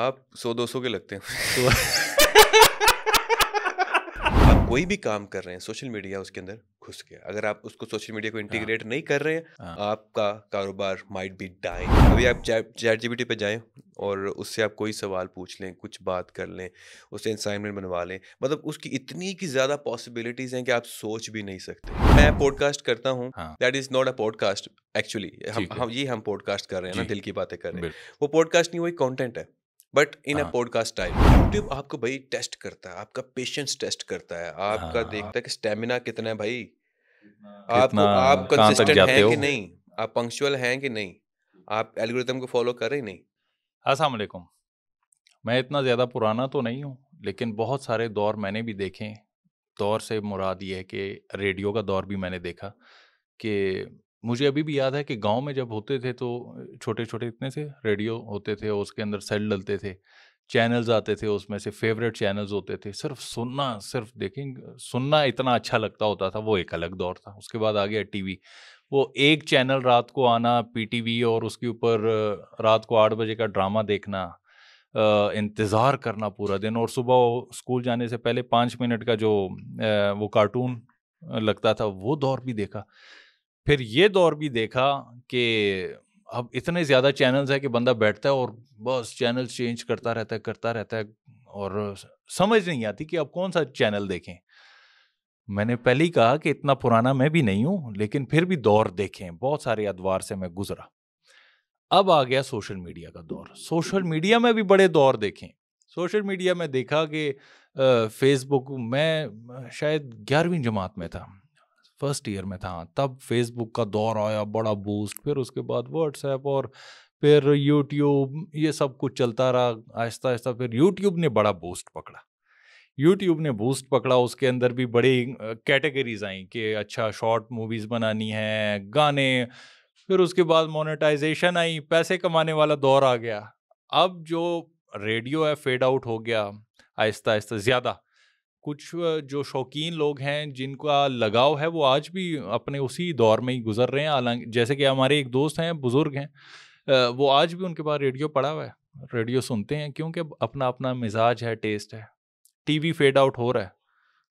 आप सौ दो सौ के लगते हैं तो आप कोई भी काम कर रहे हैं सोशल मीडिया उसके अंदर घुस गया अगर आप उसको सोशल मीडिया को इंटीग्रेट हाँ। नहीं कर रहे हैं हाँ। आपका कारोबार माइट बी डाइंग अभी आप चैट जीबीटी पे जाए और उससे आप कोई सवाल पूछ लें कुछ बात कर लें उससे असाइनमेंट बनवा लें मतलब उसकी इतनी की ज़्यादा पॉसिबिलिटीज़ हैं कि आप सोच भी नहीं सकते मैं पॉडकास्ट करता हूँ that is not a podcast actually हम, हम ये हम पॉडकास्ट कर रहे हैं ना दिल की बातें कर रहे हैं वो पॉडकास्ट नहीं वही कॉन्टेंट है but in a podcast type YouTube आपको भाई टेस्ट करता है आपका पेशेंस टेस्ट करता है आपका हाँ। देखता है कि स्टेमिना कितना है भाई आपको आप कंसिस्टेंट हैं कि नहीं आप पंक्चुअल हैं कि नहीं आप एल्गोरिथम को फॉलो कर रहे हैं नहीं अस्सलाम वालेकुम मैं इतना ज़्यादा पुराना तो नहीं हूँ लेकिन बहुत सारे दौर मैंने भी देखे दौर से मुराद ये है कि रेडियो का दौर भी मैंने देखा कि मुझे अभी भी याद है कि गांव में जब होते थे तो छोटे छोटे इतने से रेडियो होते थे उसके अंदर सेल डलते थे चैनल्स आते थे उसमें से फेवरेट चैनल्स होते थे सिर्फ सुनना सिर्फ देखें सुनना इतना अच्छा लगता होता था वो एक अलग दौर था उसके बाद आ गया टीवी वो एक चैनल रात को आना पीटीवी और उसके ऊपर रात को आठ बजे का ड्रामा देखना इंतज़ार करना पूरा दिन और सुबह स्कूल जाने से पहले पाँच मिनट का जो वो कार्टून लगता था वो दौर भी देखा फिर ये दौर भी देखा कि अब इतने ज़्यादा चैनल्स हैं कि बंदा बैठता है और बस चैनल चेंज करता रहता है करता रहता है और समझ नहीं आती कि अब कौन सा चैनल देखें मैंने पहले ही कहा कि इतना पुराना मैं भी नहीं हूँ लेकिन फिर भी दौर देखें बहुत सारे अदवार से मैं गुजरा अब आ गया सोशल मीडिया का दौर सोशल मीडिया में भी बड़े दौर देखें सोशल मीडिया में देखा कि फेसबुक मैं शायद ग्यारहवीं जमात में था फर्स्ट ईयर में था तब फेसबुक का दौर आया बड़ा बूस्ट फिर उसके बाद व्हाट्सएप और फिर यूट्यूब ये सब कुछ चलता रहा आहिस्ता आहिस्ता फिर यूट्यूब ने बड़ा बूस्ट पकड़ा यूट्यूब ने बूस्ट पकड़ा उसके अंदर भी बड़ी कैटेगरीज आई कि अच्छा शॉर्ट मूवीज़ बनानी है गाने फिर उसके बाद मोनेटाइजेशन आई पैसे कमाने वाला दौर आ गया अब जो रेडियो है फेड आउट हो गया आहिस्ता आहिस्ता ज़्यादा कुछ जो शौकीन लोग हैं जिनका लगाव है वो आज भी अपने उसी दौर में ही गुजर रहे हैं हालांकि जैसे कि हमारे एक दोस्त हैं बुज़ुर्ग हैं वो आज भी उनके पास रेडियो पड़ा हुआ है रेडियो सुनते हैं क्योंकि अपना अपना मिजाज है टेस्ट है टीवी फेड आउट हो रहा है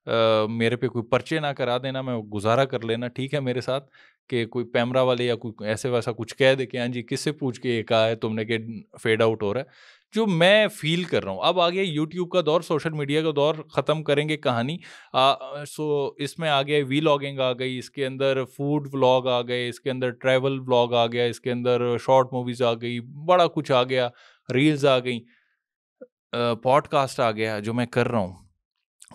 Uh, मेरे पे कोई पर्चे ना करा देना मैं गुजारा कर लेना ठीक है मेरे साथ कि कोई पैमरा वाले या कोई ऐसे वैसा कुछ कह दे कि हाँ जी किससे पूछ के एक कहा है तुमने के फेड आउट हो रहा है जो मैं फील कर रहा हूँ अब आगे यूट्यूब का दौर सोशल मीडिया का दौर ख़त्म करेंगे कहानी आ, सो इसमें आ गया वी लॉगिंग आ गई इसके अंदर फूड व्लॉग आ गए इसके अंदर ट्रैवल व्लॉग आ गया इसके अंदर शॉर्ट मूवीज़ आ गई बड़ा कुछ आ गया रील्स आ गई पॉडकास्ट आ गया जो मैं कर रहा हूँ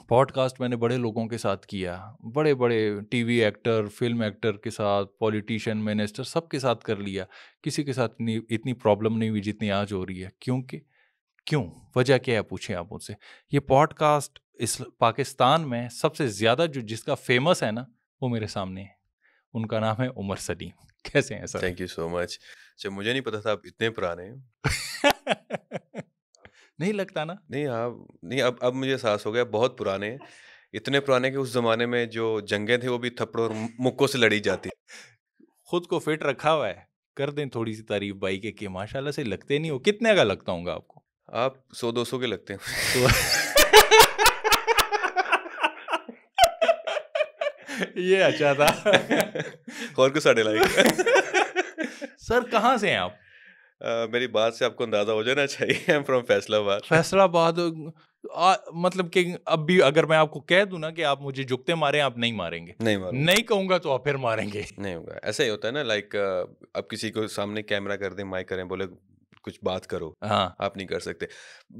पॉडकास्ट मैंने बड़े लोगों के साथ किया बड़े बड़े टीवी एक्टर फिल्म एक्टर के साथ पॉलिटिशियन मिनिस्टर सब के साथ कर लिया किसी के साथ नहीं इतनी प्रॉब्लम नहीं हुई जितनी आज हो रही है क्योंकि क्यों वजह क्या है पूछें आप मुझसे ये पॉडकास्ट इस पाकिस्तान में सबसे ज़्यादा जो जिसका फेमस है ना वो मेरे सामने है उनका नाम है उमर सलीम कैसे हैं sir thank you so much अच्छा मुझे नहीं पता था आप इतने पुराने नहीं लगता ना नहीं हाँ नहीं अब अब मुझे एहसास हो गया बहुत पुराने इतने पुराने कि उस जमाने में जो जंगें थे वो भी थप्पड़ों और मुक्कों से लड़ी जाती खुद को फिट रखा हुआ है कर दें थोड़ी सी तारीफ बाई के कि माशाला से लगते नहीं हो कितने का लगता होगा आपको आप सौ दो सौ के लगते हैं ये अच्छा था और कुछ साढ़े लाइक सर कहाँ से हैं आप मेरी बात से आपको अंदाजा हो जाना चाहिए फ्रॉम फैसलाबाद फैसलाबाद मतलब कि अब भी अगर मैं आपको कह दूं ना कि आप मुझे झुकते मारे आप नहीं मारेंगे नहीं मारे नहीं कहूंगा तो आप फिर मारेंगे नहीं होगा ऐसा ही होता है ना लाइक आप किसी को सामने कैमरा कर दें माइक करें बोले कुछ बात करो हाँ आप नहीं कर सकते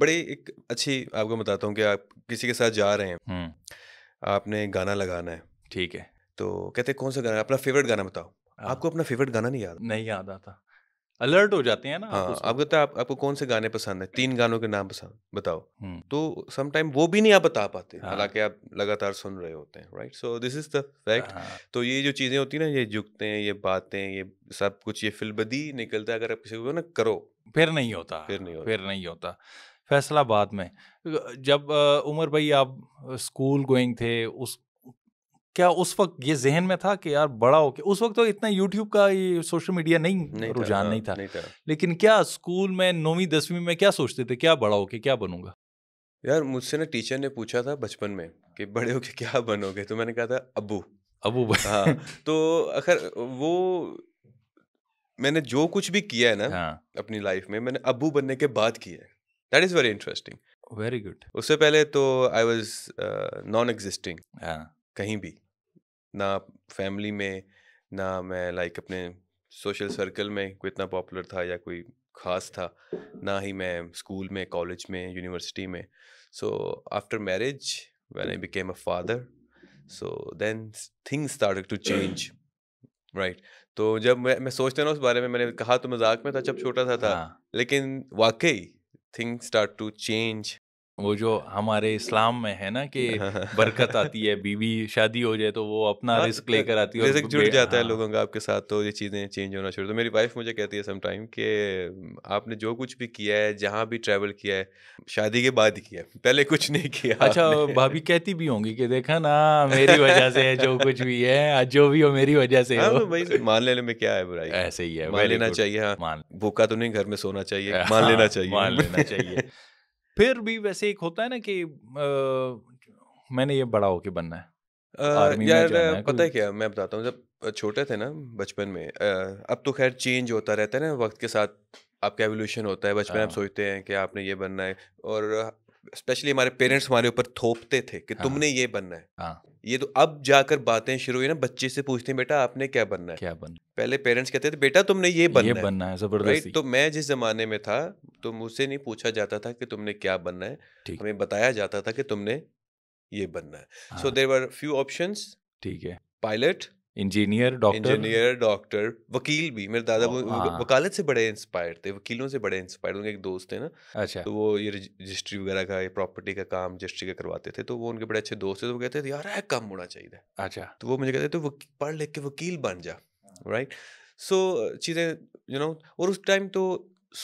बड़ी एक अच्छी आपको बताता हूँ कि आप किसी के साथ जा रहे हैं हम्म। आपने गाना लगाना है ठीक है तो कहते कौन सा गाना अपना फेवरेट गाना बताओ हाँ। आपको अपना फेवरेट गाना नहीं याद नहीं याद आता अलर्ट हो जाते हैं ना हाँ, आपको पता आप, आपको कौन से गाने पसंद है तीन गानों के नाम पसंद बताओ तो समटाइम वो भी नहीं आप बता पाते हाँ. हालांकि आप लगातार सुन रहे होते हैं right so this is the fact तो ये जो चीज़ें होती है ना ये जुगते हैं ये बातें ये सब कुछ ये फिलबदी निकलता है अगर आप किसी को ना करो फिर नहीं होता फिर नहीं होता फिर नहीं होता फैसला बाद में जब उमर भाई आप स्कूल गोइंग थे उस क्या उस वक्त ये जहन में था कि यार बड़ा हो के उस वक्त तो इतना यूट्यूब का ये सोशल मीडिया नहीं, नहीं रुझान हाँ, नहीं था नहीं था लेकिन क्या स्कूल में नौवीं दसवीं में क्या सोचते थे क्या बड़ा होके क्या बनूंगा यार मुझसे ना टीचर ने पूछा था बचपन में कि बड़े होके क्या बनोगे तो मैंने कहा था अबू अबू हाँ तो अखर वो मैंने जो कुछ भी किया है ना हाँ. अपनी लाइफ में मैंने अबू बनने के बाद किया है that is very interesting very good उससे पहले तो आई वॉज नॉन एग्जिस्टिंग कहीं भी ना फैमिली में ना मैं लाइक अपने सोशल सर्कल में कोई इतना पॉपुलर था या कोई ख़ास था ना ही मैं स्कूल में कॉलेज में यूनिवर्सिटी में so after marriage when I became a father so then things start to change right तो जब मैं मैं सोचता ना उस बारे में मैंने कहा तो मजाक में था जब छोटा सा था, था हाँ. लेकिन वाकई थिंग्स स्टार्ट टू चेंज वो जो हमारे इस्लाम में है ना कि बरकत आती है बीवी शादी हो जाए तो वो अपना हाँ, रिस्क लेकर आती है रिस्क जुड़ जाता है हाँ। लोगों का आपके साथ तो ये चीज़ें चेंज होना शुरू तो मेरी वाइफ मुझे कहती है समटाइम कि आपने जो कुछ भी किया है जहाँ भी ट्रैवल किया है शादी के बाद किया है पहले कुछ नहीं किया अच्छा भाभी कहती भी होंगी कि देखा ना मेरी वजह से जो कुछ भी है जो भी हो मेरी वजह हाँ, से मान लेने में क्या है बुराई ऐसे ही है मान लेना चाहिए भूखा तो नहीं घर में सोना चाहिए मान लेना चाहिए मान लेना चाहिए फिर भी वैसे एक होता है ना कि आ, मैंने ये बड़ा होके बनना है यार है पता है क्या मैं बताता हूँ जब छोटे थे ना बचपन में अब तो खैर चेंज होता रहता है ना वक्त के साथ आपका एवोल्यूशन होता है बचपन आप हाँ। सोचते हैं कि आपने ये बनना है और स्पेशली हमारे पेरेंट्स हमारे ऊपर थोपते थे कि हाँ, तुमने ये बनना है हाँ, ये तो अब जाकर बातें शुरू हुई ना बच्चे से पूछते हैं बेटा आपने क्या बनना है क्या बनना पहले पेरेंट्स कहते थे बेटा तुमने ये बनना ये है, बनना है जबरदस्ती तो मैं जिस जमाने में था तो मुझसे नहीं पूछा जाता था कि तुमने क्या बनना है हमें बताया जाता था कि तुमने ये बनना है सो देर वर फ्यू ऑप्शन ठीक है pilot engineer doctor engineer doctor वकील भी मेरे दादा वो हाँ। वकालत से बड़े इंस्पायर थे वकीलों से बड़े इंस्पायर उनके एक दोस्त थे ना अच्छा तो वो ये रजिस्ट्री वगैरह का ये प्रॉपर्टी का काम रजिस्ट्री का करवाते थे तो वो उनके बड़े अच्छे दोस्त थे तो वो कहते थे यार काम होना चाहिए अच्छा तो वो मुझे कहते थे पढ़ लिख के वकील बन जा राइट सो चीज़ें यू नो और उस टाइम तो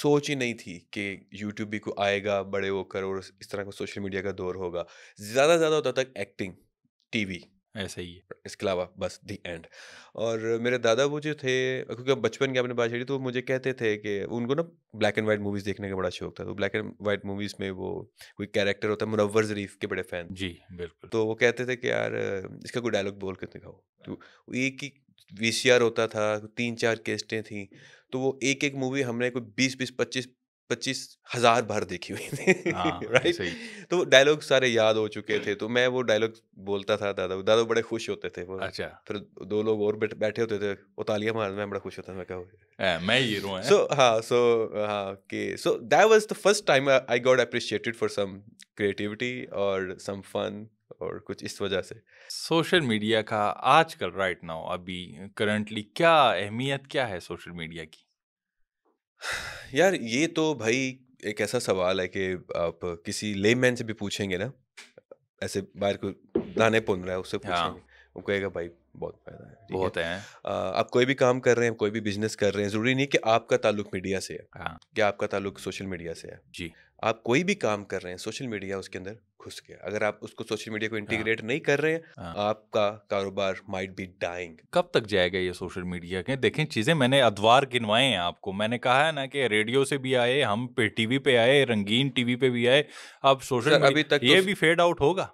सोच ही नहीं थी कि यूट्यूब भी को आएगा बड़े होकर और इस तरह का सोशल मीडिया का दौर होगा ज़्यादा ज़्यादा होता था एक्टिंग टीवी ऐसा ही है इसके अलावा बस दी एंड और मेरे दादा वो जो थे क्योंकि बचपन की आपने बात छेड़ी तो मुझे कहते थे कि उनको ना ब्लैक एंड वाइट मूवीज़ देखने का बड़ा शौक था तो ब्लैक एंड वाइट मूवीज़ में वो कोई कैरेक्टर होता है मुनवर जरीफ के बड़े फ़ैन जी बिल्कुल तो वो कहते थे कि यार इसका कोई डायलॉग बोल के दिखाओ तो एक ही वी होता था तीन चार केस्टें थी तो वो एक एक मूवी हमने कोई बीस बीस पच्चीस पच्चीस हजार बार देखी हुई थी राइट हाँ, सही। तो डायलॉग सारे याद हो चुके थे तो मैं वो डायलॉग बोलता था दादा दादा बड़े खुश होते थे वो अच्छा फिर दो लोग और बैठ, बैठे होते थे वो तालियां मार मैं बड़ा खुश होता मैं क्या हो मैं ये रो सो हाँ सो हाँ कि so that was the first time I got appreciated for some creativity और सम फन और कुछ इस वजह से सोशल मीडिया का आजकल राइट नाउ अभी करंटली क्या अहमियत क्या है सोशल मीडिया की यार ये तो भाई एक ऐसा सवाल है कि आप किसी ले मैन से भी पूछेंगे ना ऐसे बाहर को दाने पुन रहा है उससे पूछेंगे हाँ। वो कहेगा भाई बहुत फायदा है बहुत है, है। आ, आप कोई भी काम कर रहे हैं कोई भी बिजनेस कर रहे हैं जरूरी नहीं कि आपका ताल्लुक मीडिया से है हाँ। कि आपका ताल्लुक सोशल मीडिया से है जी आप कोई भी काम कर रहे हैं सोशल मीडिया उसके अंदर घुस गया अगर आप उसको सोशल मीडिया को हाँ। इंटीग्रेट हाँ, नहीं कर रहे हैं हाँ, आपका कारोबार माइट बी डाइंग कब तक जाएगा ये सोशल मीडिया के देखें चीज़ें मैंने अदवार गिनवाए हैं आपको मैंने कहा है ना कि रेडियो से भी आए हम पे टीवी पे आए रंगीन टीवी पे भी आए अब सोशल अभी तक तो ये तो भी फेड आउट होगा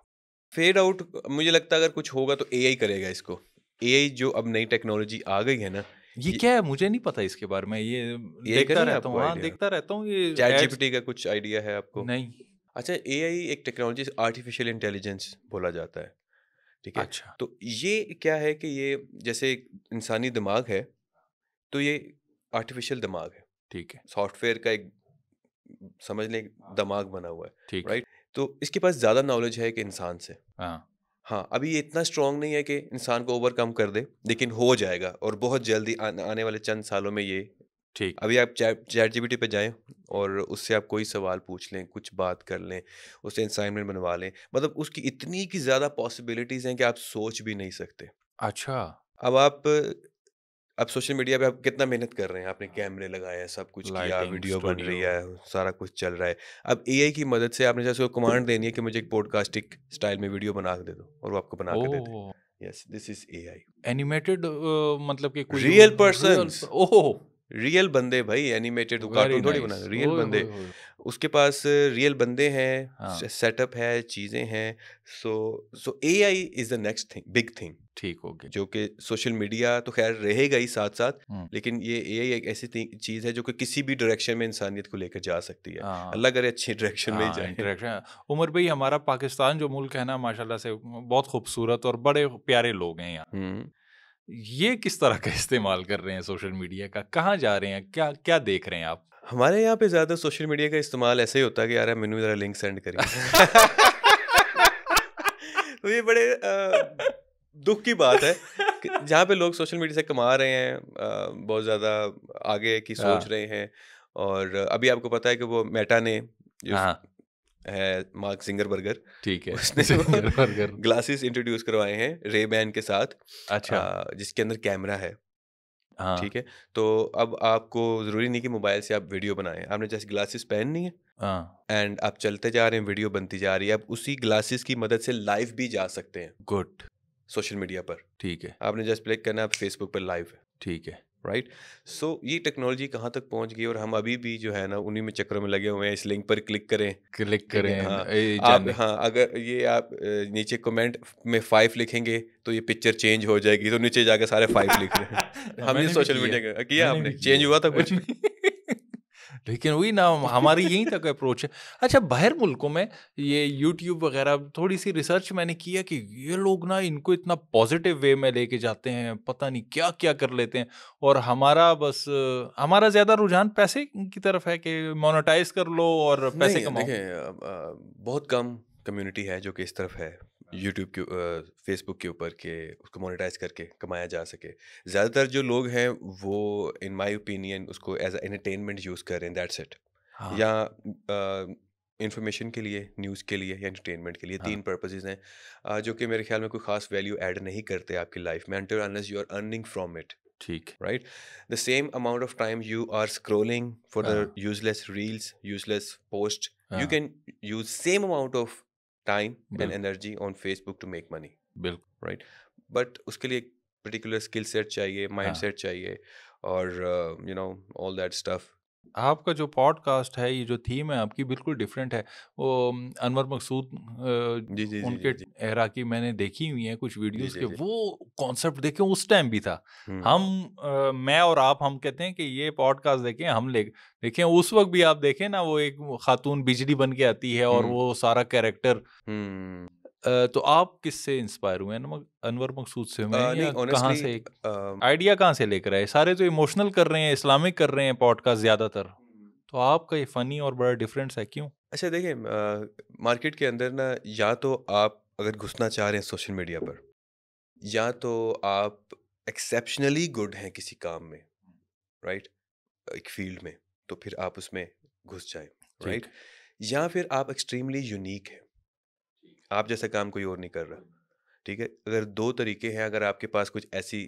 फेड आउट मुझे लगता है अगर कुछ होगा तो ए करेगा इसको ए जो अब नई टेक्नोलॉजी आ गई है ना ये, ये क्या है मुझे नहीं पता इसके बारे में ये, ये देखता रहता हूँ हाँ, देखता रहता हूँ ये चैट जीपीटी का कुछ आइडिया है आपको नहीं अच्छा ए एक टेक्नोलॉजी आर्टिफिशियल इंटेलिजेंस बोला जाता है ठीक है अच्छा तो ये क्या है कि ये जैसे इंसानी दिमाग है तो ये आर्टिफिशियल दिमाग है ठीक है सॉफ्टवेयर का एक समझ लें दिमाग बना हुआ है ठीक राइट तो इसके पास ज़्यादा नॉलेज है कि इंसान से हाँ हाँ अभी ये इतना स्ट्रॉन्ग नहीं है कि इंसान को ओवरकम कर दे लेकिन हो जाएगा और बहुत जल्दी आ, आने वाले चंद सालों में ये ठीक अभी आप चैट जी पे जाएं और उससे आप कोई सवाल पूछ लें कुछ बात कर लें उससे असाइनमेंट बनवा लें मतलब उसकी इतनी की ज़्यादा पॉसिबिलिटीज़ हैं कि आप सोच भी नहीं सकते अच्छा अब आप अब सोशल मीडिया पे आप कितना मेहनत कर रहे हैं आपने कैमरे लगाए हैं सब कुछ किया वीडियो बन रही है सारा कुछ चल रहा है अब ए की मदद से आपने जैसे कमांड देनी है कि मुझे एक पॉडकास्टिक स्टाइल में वीडियो बना के दे दो और वो आपको बना के दे yes this is AI animated मतलब कि कोई रियल पर्सन ओह रियल बंदे भाई एनिमेटेड कार्टून थोड़ी बना रियल बंदे उसके पास रियल बंदे हैं हाँ। सेटअप है चीज़ें हैं so so AI is the next thing big thing ठीक हो गया जो कि सोशल मीडिया तो खैर रहेगा ही साथ साथ लेकिन ये ए एक ऐसी चीज़ है जो कि किसी भी डायरेक्शन में इंसानियत को लेकर जा सकती है हाँ। अल्लाह करे अच्छे डायरेक्शन में हाँ, जाए डायरेक्शन उमर भाई हमारा पाकिस्तान जो मुल्क है ना माशाल्लाह से बहुत खूबसूरत और बड़े प्यारे लोग हैं यहाँ ये किस तरह का इस्तेमाल कर रहे हैं सोशल मीडिया का कहाँ जा रहे हैं क्या क्या देख रहे हैं आप हमारे यहाँ पे ज़्यादा सोशल मीडिया का इस्तेमाल ऐसे ही होता है कि यार मैंने ज़रा लिंक सेंड करें तो ये बड़े आ, दुख की बात है जहाँ पे लोग सोशल मीडिया से कमा रहे हैं बहुत ज़्यादा आगे की हाँ। सोच रहे हैं और अभी आपको पता है कि वो मेटा ने हाँ। है मार्क सिंगर बर्गर ठीक है उसने ग्लासेस इंट्रोड्यूस करवाए हैं रे बैन के साथ अच्छा जिसके अंदर कैमरा है हाँ। ठीक है तो अब आपको ज़रूरी नहीं कि मोबाइल से आप वीडियो बनाएं आपने जैसे ग्लासेस पहननी है एंड आप चलते जा रहे हैं वीडियो बनती जा रही है आप उसी ग्लासेस की मदद से लाइव भी जा सकते हैं गुड सोशल मीडिया पर ठीक है आपने जस्ट क्लिक करना है फेसबुक पर लाइव है ठीक है राइट right? सो so, ये टेक्नोलॉजी कहाँ तक पहुँच गई और हम अभी भी जो है ना उन्हीं में चक्रों में लगे हुए हैं इस लिंक पर क्लिक करें क्लिक करें हाँ आप हाँ अगर ये आप नीचे कमेंट में फाइव लिखेंगे तो ये पिक्चर चेंज हो जाएगी तो नीचे जाके सारे फाइव लिख रहे हैं ये सोशल मीडिया किया आपने चेंज हुआ था कुछ लेकिन वही ना हमारी यहीं तक अप्रोच है अच्छा बाहर मुल्कों में ये यूट्यूब वगैरह थोड़ी सी रिसर्च मैंने किया कि ये लोग ना इनको इतना पॉजिटिव वे में लेके जाते हैं पता नहीं क्या क्या कर लेते हैं और हमारा बस हमारा ज़्यादा रुझान पैसे की तरफ है कि मोनोटाइज कर लो और पैसे कमाओ बहुत कम कम्युनिटी है जो कि इस तरफ है यूट्यूब हाँ। के फेसबुक के ऊपर के उसको मोनिटाइज़ करके कमाया जा सके ज़्यादातर जो लोग हैं वो इन माई ओपिनियन उसको एज एंटरटेनमेंट यूज़ कर रहे हैं दैट्स इट हाँ। या इंफॉर्मेशन के लिए न्यूज़ के लिए या एंटरटेनमेंट के लिए हाँ. तीन पर्पजेज हैं जो कि मेरे ख्याल में कोई खास वैल्यू ऐड नहीं करते आपकी लाइफ में until unless you are earning from it ठीक right the same amount of time you are scrolling for the useless reels useless post you can use same amount of time and energy on Facebook to make money बिल्कुल right but उसके लिए एक particular skill set चाहिए mind हाँ। Set चाहिए और you know all that stuff आपका जो पॉडकास्ट है, ये जो थीम है आपकी बिल्कुल डिफरेंट है। वो अनवर मकसूद जी, जी, उनके एरा की मैंने देखी हुई है कुछ वीडियोस के वो कॉन्सेप्ट देखे उस टाइम भी था। हम आ, मैं और आप हम कहते हैं कि ये पॉडकास्ट देखें हम ले देखें उस वक्त भी आप देखें ना वो एक खातून बिजली बन के आती है और वो सारा कैरेक्टर तो आप किससे इंस्पायर हुए अनवर मकसूद से हुए कहाँ से आइडिया कहाँ से लेकर आए सारे तो इमोशनल कर रहे हैं इस्लामिक कर रहे हैं पॉडकास्ट ज़्यादातर तो आपका ये फ़नी और बड़ा डिफरेंस है क्यों अच्छा देखिए मार्केट के अंदर ना या तो आप अगर घुसना चाह रहे हैं सोशल मीडिया पर या तो आप एक्सेप्शनली गुड हैं किसी काम में राइट एक फील्ड में तो फिर आप उसमें घुस जाए राइट या फिर आप एक्सट्रीमली यूनिक हैं आप जैसा काम कोई और नहीं कर रहा ठीक है अगर दो तरीके हैं अगर आपके पास कुछ ऐसी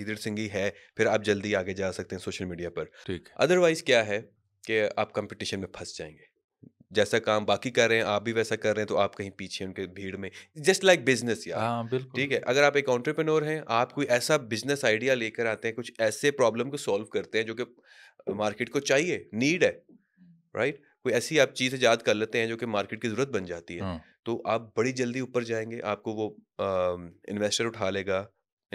गिदड़ सिंगी है फिर आप जल्दी आगे जा सकते हैं सोशल मीडिया पर ठीक अदरवाइज क्या है कि आप कंपटीशन में फंस जाएंगे जैसा काम बाकी कर रहे हैं आप भी वैसा कर रहे हैं तो आप कहीं पीछे उनके भीड़ में जस्ट लाइक बिजनेस यार हाँ, ठीक है अगर आप एक ऑन्टरप्रेनोर हैं आप कोई ऐसा बिजनेस आइडिया लेकर आते हैं कुछ ऐसे प्रॉब्लम को सॉल्व करते हैं जो कि मार्केट को चाहिए नीड है राइट right? कोई ऐसी आप चीज़ ईजाद कर लेते हैं जो कि मार्केट की ज़रूरत बन जाती है हाँ। तो आप बड़ी जल्दी ऊपर जाएंगे आपको वो इन्वेस्टर उठा लेगा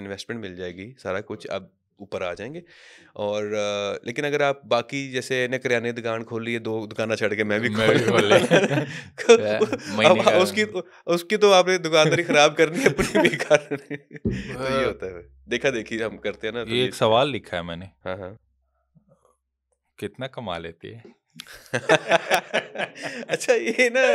इन्वेस्टमेंट मिल जाएगी सारा कुछ आप हाँ। ऊपर आ जाएंगे और आ, लेकिन अगर आप बाकी जैसे ने किराने दुकान खोल ली है दो दुकाना छड़ के मैं भी खोल उसकी तो, उसकी तो आपने दुकानदारी खराब करनी है अपनी भी कारण तो ये होता है देखा देखी हम करते हैं ना तो ये एक सवाल लिखा है मैंने हाँ हाँ कितना कमा लेती है अच्छा ये ना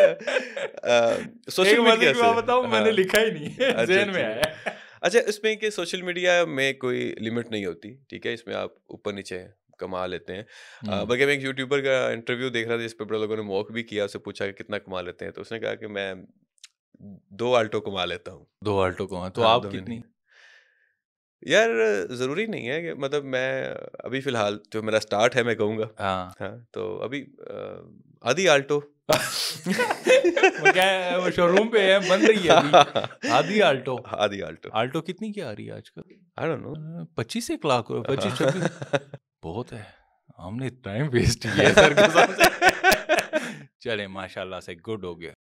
सोशल मीडिया से बताऊं हाँ, मैंने लिखा ही नहीं अच्छा, जेन में आया अच्छा इसमें कि सोशल मीडिया में कोई लिमिट नहीं होती ठीक है इसमें आप ऊपर नीचे कमा लेते हैं हम्म। बल्कि मैं एक यूट्यूबर का इंटरव्यू देख रहा था जिसपे बड़े लोगों ने मॉक भी किया उसे पूछा कि कितना कमा लेते हैं तो उसने कहा कि मैं दो आल्टो कमा लेता हूँ दो आल्टो कमा तो हाँ, आप कितनी यार ज़रूरी नहीं है कि मतलब मैं अभी फ़िलहाल जो मेरा स्टार्ट है मैं कहूँगा हाँ हाँ तो अभी आदि आल्टो क्या है वो शोरूम पे है बन रही है आदि आल्टो आदि आल्टो आल्टो कितनी की आ रही है आजकल आई डोंट नो पच्चीस एक लाख पच्चीस हाँ। बहुत है हमने टाइम वेस्ट किया सर के साथ चले माशाल्लाह से गुड हो गया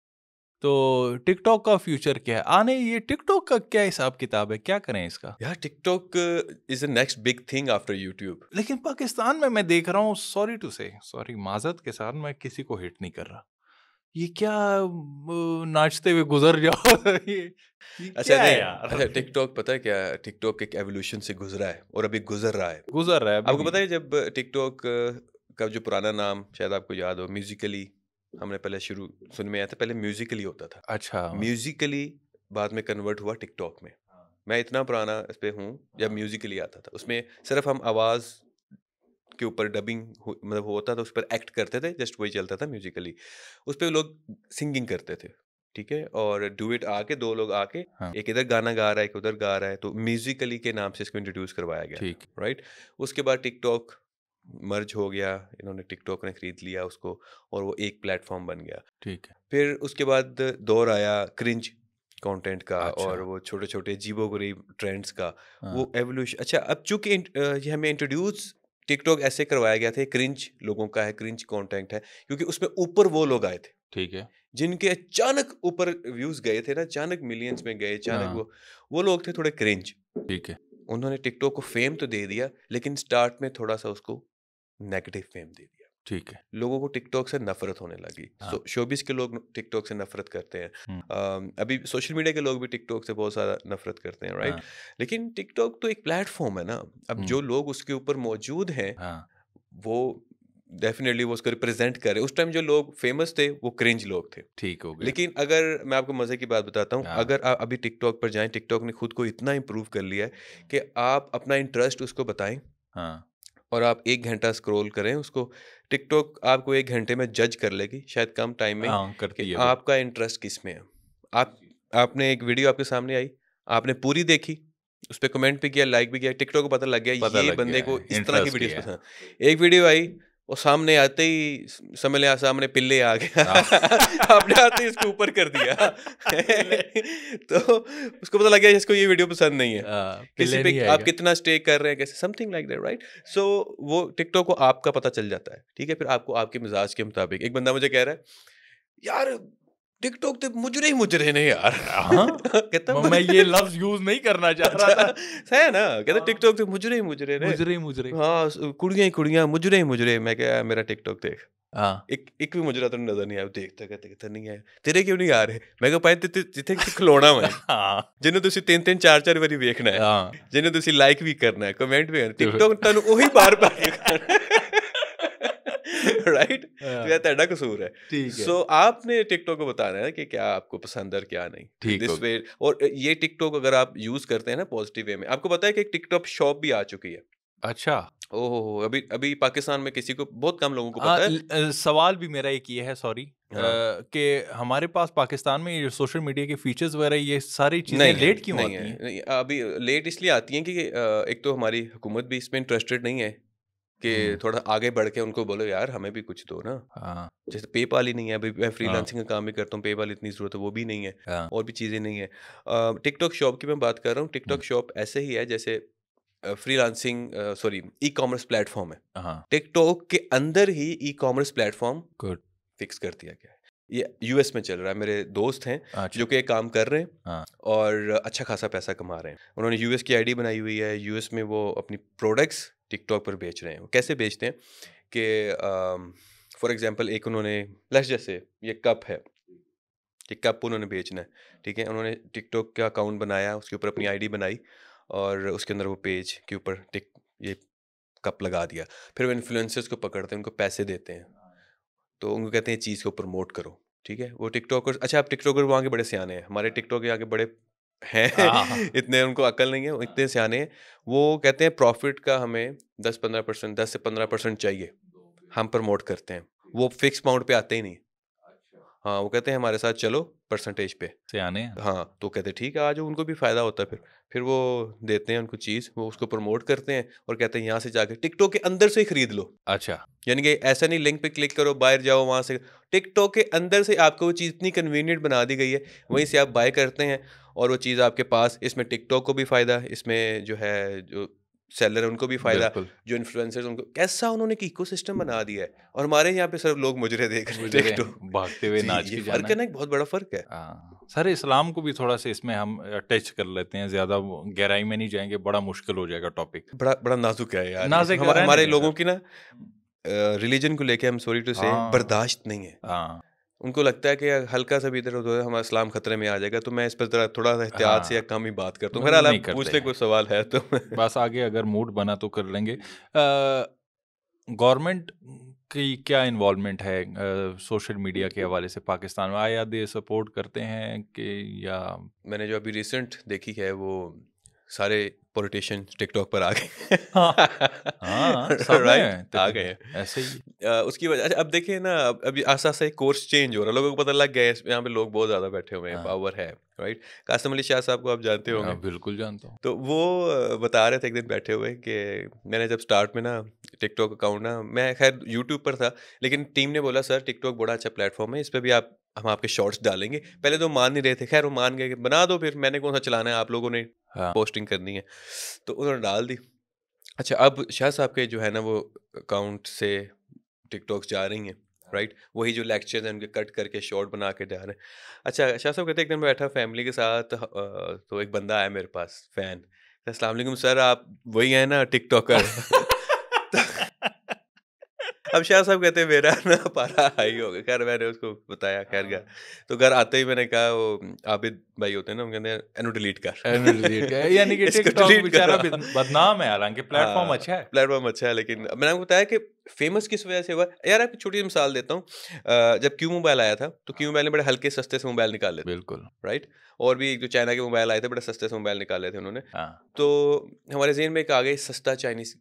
तो टिकटॉक का फ्यूचर क्या है आने ये टिकटॉक का क्या हिसाब किताब है क्या करें इसका यार TikTok is a next big thing after YouTube लेकिन पाकिस्तान में मैं देख रहा हूँ सॉरी टू से सॉरी माजत के साथ मैं किसी को हिट नहीं कर रहा ये क्या नाचते हुए गुजर जाओ ये, ये अच्छा नहीं यार अच्छा टिकटॉक पता है क्या टिकटॉक एक एवोल्यूशन से गुजरा है और अभी गुजर रहा है गुजर रहा है आपको पता है जब टिकटॉक का जो पुराना नाम शायद आपको याद हो म्यूजिकली हमने पहले शुरू सुन में आया था पहले म्यूजिकली होता था अच्छा म्यूजिकली हाँ। बाद में कन्वर्ट हुआ टिकटॉक में हाँ। मैं इतना पुराना इस पर हूँ जब म्यूजिकली हाँ। आता था उसमें सिर्फ हम आवाज़ के ऊपर डबिंग मतलब होता था उस पर एक्ट करते थे जस्ट वही चलता था म्यूजिकली उस पर लोग सिंगिंग करते थे ठीक है और डुएट आके दो लोग आके हाँ. एक इधर गाना गा रहा है एक उधर गा रहा है तो म्यूजिकली के नाम से इसको इंट्रोड्यूस करवाया गया राइट उसके बाद टिकटॉक मर्ज हो गया इन्होंने टिकटॉक ने खरीद लिया उसको और वो एक प्लेटफॉर्म बन गया ठीक है फिर उसके बाद दौर आया क्रिंज कंटेंट का अच्छा। और वो छोटे छोटे जीबो गरीब ट्रेंड्स का हाँ। वो एवोल्यूशन अच्छा अब चूंकि ये हमें इंट्रोड्यूस टिकटॉक ऐसे करवाया गया था क्रिंच लोगों का है क्रिंच कंटेंट है क्योंकि उसमें ऊपर वो लोग आए थे ठीक है जिनके अचानक ऊपर व्यूज गए थे ना अचानक मिलियंस में गए अचानक हाँ। वो वो लोग थे थोड़े क्रिंच ठीक है उन्होंने टिकटॉक को फेम तो दे दिया लेकिन स्टार्ट में थोड़ा सा उसको नेगेटिव फेम दे दिया ठीक है लोगों को टिकटॉक से नफरत होने लगी हाँ। so, शोबिस के लोग टिकटॉक से नफरत करते हैं uh, अभी सोशल मीडिया के लोग भी टिकटॉक से बहुत सारा नफरत करते हैं राइट हाँ। लेकिन टिकटॉक तो एक प्लेटफॉर्म है ना अब जो लोग उसके ऊपर मौजूद हैं हाँ। वो डेफिनेटली वो उसको रिप्रेजेंट करे उस टाइम जो लोग फेमस थे वो क्रिंज लोग थे ठीक हो गया लेकिन अगर मैं आपको मजे की बात बताता हूँ हाँ। अगर आप अभी टिकटॉक पर जाएं टिकटॉक ने खुद को इतना इम्प्रूव कर लिया है कि आप अपना इंटरेस्ट उसको बताएं हाँ और आप एक घंटा स्क्रॉल करें उसको टिकटॉक आपको एक घंटे में जज कर लेगी शायद कम टाइम में हाँ, करती है आपका इंटरेस्ट किस में है आप आपने एक वीडियो आपके सामने आई आपने पूरी देखी उस पर कमेंट भी किया लाइक भी किया टिकटॉक को पता लग गया पता ये लग बंदे को इस तरह की वीडियो पसंद एक वीडियो आई वो सामने आते ही समझ लिया सामने पिल्ले आ गया हाँ। आपने आते ही इसको ऊपर कर दिया तो उसको पता लग गया इसको ये वीडियो पसंद नहीं है आ, हाँ, किसी पे आप कितना स्टे कर रहे हैं कैसे something like that right so वो टिकटॉक को आपका पता चल जाता है ठीक है फिर आपको आपके मिजाज के मुताबिक एक बंदा मुझे कह रहा है यार टिकटॉक तो मुजरे ही मुजरे ने यार कहता मैं ये लफ्ज यूज नहीं करना चाह रहा था ਨਾ ना कहता टिकटॉक ਮੁਜਰੇ मुजरे ਮੁਜਰੇ मुजरे ने मुजरे ਮੁਜਰੇ मुजरे ਕੁੜੀਆਂ कुड़ियां ही कुड़ियां मुजरे ਮੁਜਰੇ मुजरे मैं ਮੇਰਾ मेरा टिकटॉक देख ਇੱਕ ਇੱਕ ਵੀ ਮੁਜਰਾ ਤੈਨੂੰ ਨਜ਼ਰ ਨਹੀਂ ਆਇਆ ਦੇਖਦਾ ਕਿ ਕਿੱਥੇ ਨਹੀਂ ਆਇਆ ਤੇਰੇ ਕਿਉਂ ਨਹੀਂ ਆ ਰਹੇ ਮੈਂ ਕਿਹਾ ਭਾਈ ਤੇ ਜਿੱਥੇ ਖਲੋਣਾ ਵਾ ਹਾਂ ਜਿਹਨੂੰ ਤੁਸੀਂ ਤਿੰਨ ਤਿੰਨ ਚਾਰ ਚਾਰ ਵਾਰੀ ਵੇਖਣਾ ਹੈ ਜਿਹਨੂੰ ਤੁਸੀਂ ਲਾਈਕ ਵੀ ਕਰਨਾ ਹੈ ਕਮੈਂਟ ਵੀ ਕਰਨਾ ਟਿਕਟੌਕ ਤੁਹਾਨੂੰ ਉਹੀ ਬਾਰ ਬਾਰ राइट हाँ। तो तेरा कसूर है सो so, आपने टिकटॉक को बताना है कि क्या आपको पसंद है क्या नहीं ठीक दिस वे और ये टिकटॉक अगर आप यूज करते हैं ना पॉजिटिव वे में आपको पता है कि टिकटॉक शॉप भी आ चुकी है अच्छा ओहो अभी अभी पाकिस्तान में किसी को बहुत कम लोगों को हाँ, पता आ, है सवाल भी मेरा एक ये है सॉरी हाँ। कि हमारे पास पाकिस्तान में ये सोशल मीडिया के फीचर्स वगैरह ये सारी चीज़ें लेट क्यों नहीं आती है, हैं अभी लेट इसलिए आती हैं कि एक तो हमारी हुकूमत भी इसमें इंटरेस्टेड नहीं है कि थोड़ा आगे बढ़ के उनको बोलो यार हमें भी कुछ दो ना हाँ। जैसे पेपाल ही नहीं है अभी मैं फ्रीलांसिंग हाँ। का काम भी करता हूँ पेपाल इतनी जरूरत है वो भी नहीं है हाँ। और भी चीज़ें नहीं है टिकटॉक शॉप की मैं बात कर रहा हूँ टिकटॉक शॉप ऐसे ही है जैसे freelancing sorry e commerce platform है टिकटॉक के अंदर ही ई कॉमर्स प्लेटफॉर्म फिक्स कर दिया गया ये यूएस में चल रहा है मेरे दोस्त हैं अच्छा। जो कि काम कर रहे हैं हाँ। और अच्छा खासा पैसा कमा रहे हैं उन्होंने यूएस की आईडी बनाई हुई है यूएस में वो अपनी प्रोडक्ट्स टिकटॉक पर बेच रहे हैं कैसे बेचते हैं कि फॉर एग्जांपल एक उन्होंने लश जैसे ये कप है ये कप उन्होंने बेचना है ठीक है उन्होंने टिकटॉक का अकाउंट बनाया उसके ऊपर अपनी आई बनाई और उसके अंदर वो पेज के ऊपर टिक ये कप लगा दिया फिर वो इन्फ्लुएंसर्स को पकड़ते हैं उनको पैसे देते हैं तो उनको कहते हैं चीज़ को प्रमोट करो ठीक है वो टिकटॉकर अच्छा आप टिकटॉकर वहाँ के बड़े सियाने हैं हमारे टिकटॉक के आगे बड़े हैं हाँ, हाँ, हाँ। इतने उनको अकल नहीं है इतने सियाने वो कहते हैं प्रॉफिट का हमें दस पंद्रह परसेंट दस से पंद्रह परसेंट चाहिए हम प्रमोट करते हैं वो फिक्स अमाउंट पे आते ही नहीं हाँ वो कहते हैं हमारे साथ चलो परसेंटेज पे से आने हाँ तो कहते हैं ठीक है आज उनको भी फ़ायदा होता है फिर फिर वो देते हैं उनको चीज़ वो उसको प्रमोट करते हैं और कहते हैं यहाँ से जाके टिकटॉक के अंदर से ही खरीद लो अच्छा यानी कि ऐसा नहीं लिंक पे क्लिक करो बाहर जाओ वहाँ से टिकटॉक के अंदर से आपको वो चीज़ इतनी कन्वीनियंट बना दी गई है वहीं से आप बाय करते हैं और वो चीज़ आपके पास इसमें टिकटॉक को भी फ़ायदा इसमें जो है जो सेलर है उनको भी फायदा जो इन्फ्लुएंसर्स उनको कैसा उन्होंने एक इकोसिस्टम बना दिया है और हमारे यहाँ पे सिर्फ लोग मुजरे देख रहे हैं भागते हुए नाच के फर्क है ना एक बहुत बड़ा फर्क है हाँ। सर इस्लाम को भी थोड़ा सा इसमें हम टच कर लेते हैं ज्यादा गहराई में नहीं जाएंगे बड़ा मुश्किल हो जाएगा टॉपिक बड़ा बड़ा नाजुक है यार नाजुक हमारे लोगों की ना रिलीजन को लेके हम सॉरी टू से बर्दाश्त नहीं है हाँ। उनको लगता है कि हल्का सा भी इधर उधर हमारा इस्लाम खतरे में आ जाएगा तो मैं इस पर थोड़ा सा एहतियात से या हाँ। कम ही बात करता हूँ फिर पूछते कोई सवाल है तो बस आगे अगर मूड बना तो कर लेंगे गवर्नमेंट की क्या इन्वॉल्वमेंट है सोशल मीडिया के हवाले से पाकिस्तान में आया दे सपोर्ट करते हैं कि या मैंने जो अभी रिसेंट देखी है वो सारे पॉलिटिशियन टिकटॉक पर आ हाँ। हाँ, गए राइट आ गए ऐसे ही uh, उसकी वजह अच्छा, अब देखिए ना अभी आस्ता आस्ता एक कोर्स चेंज हो रहा है लोगों को पता लग गया है यहाँ पे लोग बहुत ज़्यादा बैठे हुए हैं पावर हाँ। है राइट कासिम अली शाह साहब को आप जानते होंगे बिल्कुल जानता हूँ तो वो बता रहे थे एक दिन बैठे हुए कि मैंने जब स्टार्ट में ना टिकटॉक अकाउंट ना मैं खैर यूट्यूब पर था लेकिन टीम ने बोला सर टिकटॉक बड़ा अच्छा प्लेटफॉर्म है इस पर भी आप हम आपके शॉर्ट्स डालेंगे पहले तो मान नहीं रहे थे खैर वो मान गए बना दो फिर मैंने कौन सा चलाना है आप लोगों ने हाँ। पोस्टिंग करनी है तो उन्होंने डाल दी अच्छा अब शाह साहब के जो है ना वो अकाउंट से टिकटॉक्स जा रही हैं राइट वही जो लेक्चर हैं उनके कट करके शॉर्ट बना के जा रहे हैं अच्छा शाह साहब कहते एक दिन बैठा फैमिली के साथ तो एक बंदा आया मेरे पास फ़ैन असलम सर आप वही हैं ना टिकटॉकर अब शाह साहब कहते हैं मेरा ना पारा हाई हो गया खैर मैंने उसको बताया खैर गया हाँ। तो घर आते ही मैंने कहा वो आबिद भाई होते हैं ना हम कहते हैं एनो डिलीट कर यानी कि बेचारा बदनाम है हालांकि प्लेटफॉर्म हाँ, अच्छा है प्लेटफॉर्म अच्छा है लेकिन मैंने आपको बताया कि फेमस किस वजह से हुआ यार आप छोटी मिसाल देता हूँ जब क्यू मोबाइल आया था तो क्यू हाँ। मोबाइल ने बड़े हल्के सस्ते से मोबाइल निकाले बिल्कुल राइट और भी जो चाइना के मोबाइल आए थे बड़े सस्ते से मोबाइल निकाले थे उन्होंने तो हमारे जेन में एक आ गई सस्ता चाइनीज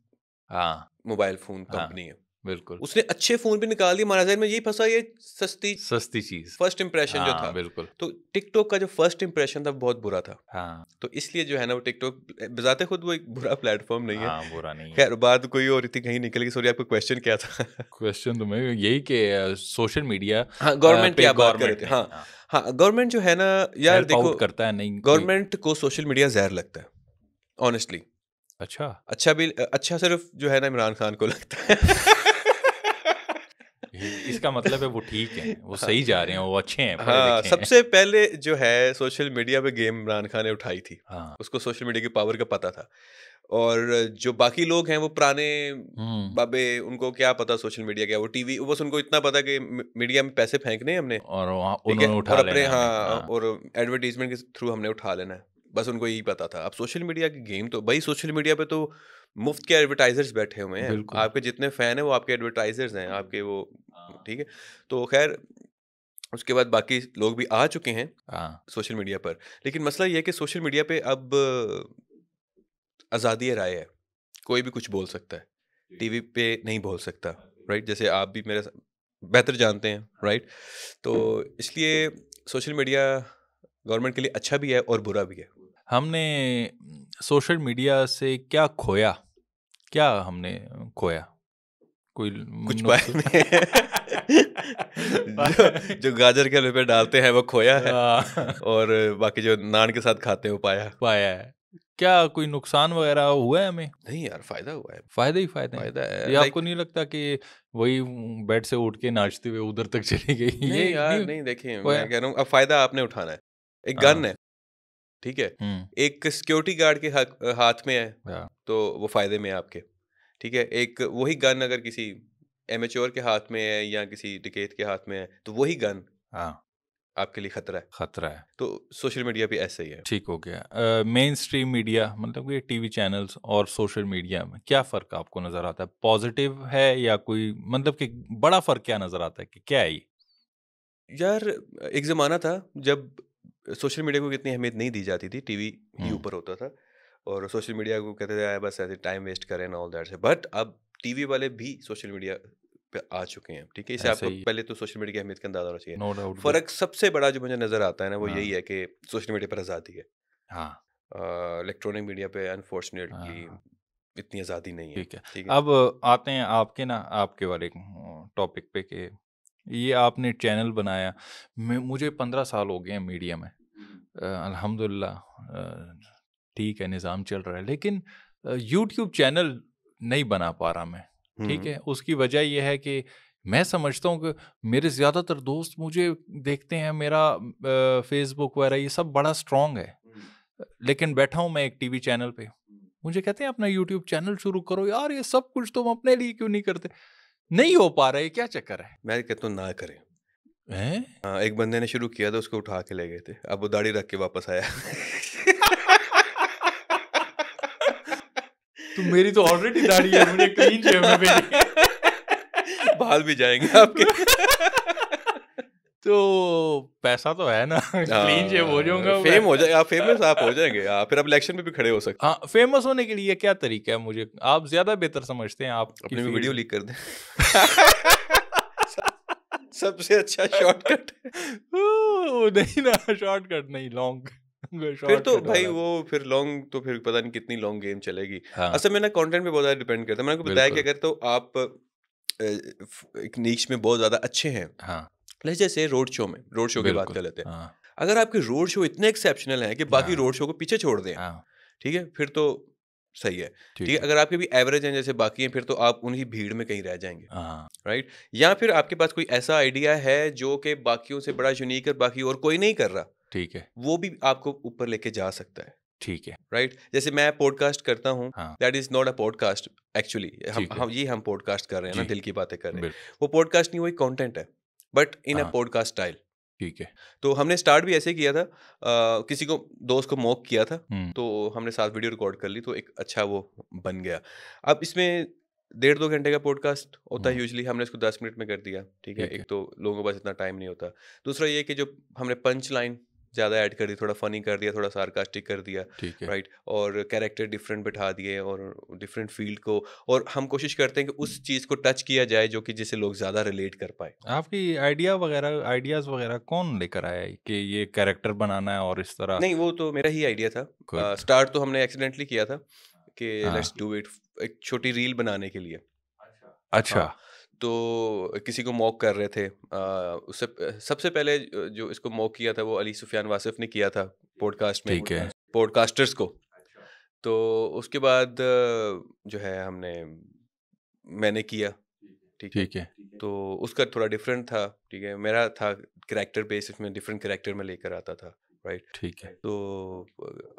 हाँ मोबाइल फोन कंपनी है बिल्कुल उसने अच्छे फोन भी निकाल दिए महाराज में यही फंसा ये सस्ती सस्ती चीज फर्स्ट इम्प्रेशन जो हाँ, था बिल्कुल तो टिकटॉक का जो फर्स्ट इम्प्रेशन था बहुत बुरा था हाँ, तो इसलिए जो है ना वो टिकटॉक बजाते खुद वो एक बुरा प्लेटफॉर्म नहीं हाँ, है बुरा नहीं खैर बात कोई और इतनी कहीं निकल गई सॉरी आपका क्वेश्चन क्या था क्वेश्चन तो मैं यही के सोशल मीडिया गवर्नमेंट क्या बात कर रहे हाँ गवर्नमेंट हाँ। हाँ, जो है ना यार देखो करता है नहीं गवर्नमेंट को सोशल मीडिया जहर लगता है ऑनेस्टली अच्छा अच्छा भी अच्छा सिर्फ जो है ना इमरान खान को लगता है इसका मतलब है वो ठीक है वो सही जा रहे हैं वो अच्छे हैं हाँ, सबसे पहले जो है सोशल मीडिया पे गेम इमरान खान ने उठाई थी हाँ, उसको सोशल मीडिया की पावर का पता था और जो बाकी लोग हैं वो पुराने हम्म। बाबे उनको क्या पता सोशल मीडिया क्या वो टीवी बस उनको इतना पता कि मीडिया में पैसे फेंकने हमने और उन्होंने उठा और अपने हाँ, हाँ और एडवर्टीजमेंट के थ्रू हमने उठा लेना है बस उनको यही पता था अब सोशल मीडिया की गेम तो भाई सोशल मीडिया पे तो मुफ्त के एडवर्टाइजर्स बैठे हुए हैं आपके जितने फ़ैन हैं वो आपके एडवर्टाइजर्स हैं हाँ। आपके वो हाँ। ठीक है तो खैर उसके बाद बाकी लोग भी आ चुके हैं सोशल हाँ। मीडिया पर लेकिन मसला यह है कि सोशल मीडिया पे अब आज़ादी राय है कोई भी कुछ बोल सकता है टीवी पे नहीं बोल सकता राइट जैसे आप भी मेरे बेहतर जानते हैं राइट तो इसलिए सोशल मीडिया गवर्नमेंट के लिए अच्छा भी है और बुरा भी है हमने सोशल मीडिया से क्या खोया क्या हमने खोया कोई कुछ जो, जो गाजर के लिए डालते हैं वो खोया है हाँ। और बाकी जो नान के साथ खाते वो पाया पाया है क्या कोई नुकसान वगैरह हुआ है हमें नहीं यार फायदा हुआ है फायदा ही फायदा फायदा है ये आपको नहीं लगता कि वही बेड से उठ के नाचते हुए उधर तक चली गई ये यार नहीं, नहीं देखिए मैं कह रहा हूँ अब फायदा आपने उठाना है एक हाँ। गन है ठीक है एक सिक्योरिटी गार्ड के हाथ में है हाँ। तो वो फायदे में है आपके ठीक है एक वही गन अगर किसी एमेच्योर के हाथ में है या किसी डिकेत के हाथ में है तो वही गन हाँ। आपके लिए खतरा है खतरा है तो सोशल मीडिया भी ऐसा ही है ठीक हो गया मेन स्ट्रीम मीडिया मतलब ये टीवी चैनल्स और सोशल मीडिया में क्या फ़र्क आपको नज़र आता है पॉजिटिव है या कोई मतलब कि बड़ा फ़र्क क्या नज़र आता है कि क्या है यार एक ज़माना था जब सोशल मीडिया को कितनी अहमियत नहीं दी जाती थी टीवी ही ऊपर होता था और सोशल मीडिया को कहते थे बस ऐसे टाइम वेस्ट करें ऑल दैट से बट अब टीवी वाले भी सोशल मीडिया पे आ चुके हैं ठीक है इसे आपको पहले तो सोशल मीडिया की अहमियत का अंदाजा होना चाहिए नो डाउट फर्क सबसे बड़ा जो मुझे नजर आता है ना वो यही हाँ। है कि सोशल मीडिया पर आज़ादी है हाँ इलेक्ट्रॉनिक मीडिया पे अनफॉर्चुनेटली हाँ, हाँ। इतनी आज़ादी नहीं है ठीक है अब आते हैं आपके ना आपके वाले टॉपिक पे के ये आपने चैनल बनाया मैं मुझे पंद्रह साल हो गए हैं मीडिया में अल्हम्दुलिल्लाह ठीक है निज़ाम चल रहा है लेकिन यूट्यूब चैनल नहीं बना पा रहा मैं ठीक है उसकी वजह यह है कि मैं समझता हूँ कि मेरे ज़्यादातर दोस्त मुझे देखते हैं मेरा फेसबुक वगैरह ये सब बड़ा स्ट्रॉन्ग है लेकिन बैठा हूँ मैं एक टीवी चैनल पे मुझे कहते हैं अपना यूट्यूब चैनल शुरू करो यार ये सब कुछ तुम अपने लिए क्यों नहीं करते नहीं हो पा रहा है क्या चक्कर है मैं कहता हूँ ना करें हैं हाँ एक बंदे ने शुरू किया था उसको उठा के ले गए थे अब वो दाढ़ी रख के वापस आया तो मेरी तो ऑलरेडी दाढ़ी है मुझे क्लीन चाहिए बाल भी जाएंगे आपके तो पैसा तो है ना क्लीन जेब हो जाऊंगा हाँ, फेम हो जाए आप हाँ, फेमस आप हो जाएंगे आप हाँ, फिर आप इलेक्शन में भी खड़े हो सकते हाँ फेमस होने के लिए क्या तरीका है मुझे आप ज्यादा बेहतर समझते हैं आप अपने भी वीडियो लीक कर दें सबसे अच्छा शॉर्टकट नहीं ना शॉर्टकट नहीं लॉन्ग फिर तो भाई वो फिर लॉन्ग तो फिर पता नहीं कितनी लॉन्ग गेम चलेगी हाँ। असल में ना कंटेंट पे बहुत ज़्यादा डिपेंड करता है मैंने आपको बताया कि अगर तो आप एक नीच में बहुत ज़्यादा अच्छे हैं हाँ। जैसे से रोड शो में रोड शो की बात कर लेते हैं हाँ। अगर आपके रोड शो इतने एक्सेप्शनल हैं कि बाकी रोड हाँ। शो को पीछे छोड़ दें हाँ। ठीक है फिर तो सही है ठीक है अगर आपके भी एवरेज हैं जैसे बाकी हैं फिर तो आप उन्हीं भीड़ में कहीं रह जाएंगे राइट या फिर आपके पास कोई ऐसा आइडिया है जो कि बाकियों से बड़ा यूनिक और बाकी और कोई नहीं कर रहा ठीक है वो भी आपको ऊपर लेके जा सकता है ठीक है राइट right? जैसे मैं पॉडकास्ट करता हूँ that is not a podcast actually हम, ये हम पॉडकास्ट कर रहे हैं ना दिल की बातें कर रहे हैं वो पॉडकास्ट नहीं एक कॉन्टेंट है बट इन अ हाँ। पॉडकास्ट स्टाइल ठीक है तो हमने स्टार्ट भी ऐसे किया था आ, किसी को दोस्त को मॉक किया था तो हमने साथ वीडियो रिकॉर्ड कर ली तो एक अच्छा वो बन गया अब इसमें डेढ़ दो घंटे का पॉडकास्ट होता है यूजली हमने इसको दस मिनट में कर दिया ठीक है एक तो लोगों के पास इतना टाइम नहीं होता दूसरा ये कि जो हमने पंच लाइन ज़्यादा ऐड कर दिया थोड़ा फनी कर दिया थोड़ा सार्कास्टिक कर दिया राइट right? और कैरेक्टर डिफरेंट बिठा दिए और डिफरेंट फील्ड को और हम कोशिश करते हैं कि उस चीज़ को टच किया जाए जो कि जिसे लोग ज़्यादा रिलेट कर पाए आपकी आइडिया वगैरह आइडियाज़ वगैरह कौन लेकर आया कि ये कैरेक्टर बनाना है और इस तरह नहीं वो तो मेरा ही आइडिया था स्टार्ट तो हमने एक्सीडेंटली किया था कि लेट्स डू इट एक छोटी रील बनाने के लिए अच्छा हाँ। तो किसी को मॉक कर रहे थे उससे सबसे पहले जो इसको मॉक किया था वो अली सुफियान वासिफ ने किया था पॉडकास्ट में ठीक है पॉडकास्टर्स को अच्छा। तो उसके बाद जो है हमने मैंने किया ठीक है, है तो उसका थोड़ा डिफरेंट था ठीक है मेरा था करेक्टर बेस इसमें डिफरेंट करेक्टर में लेकर आता था राइट ठीक है तो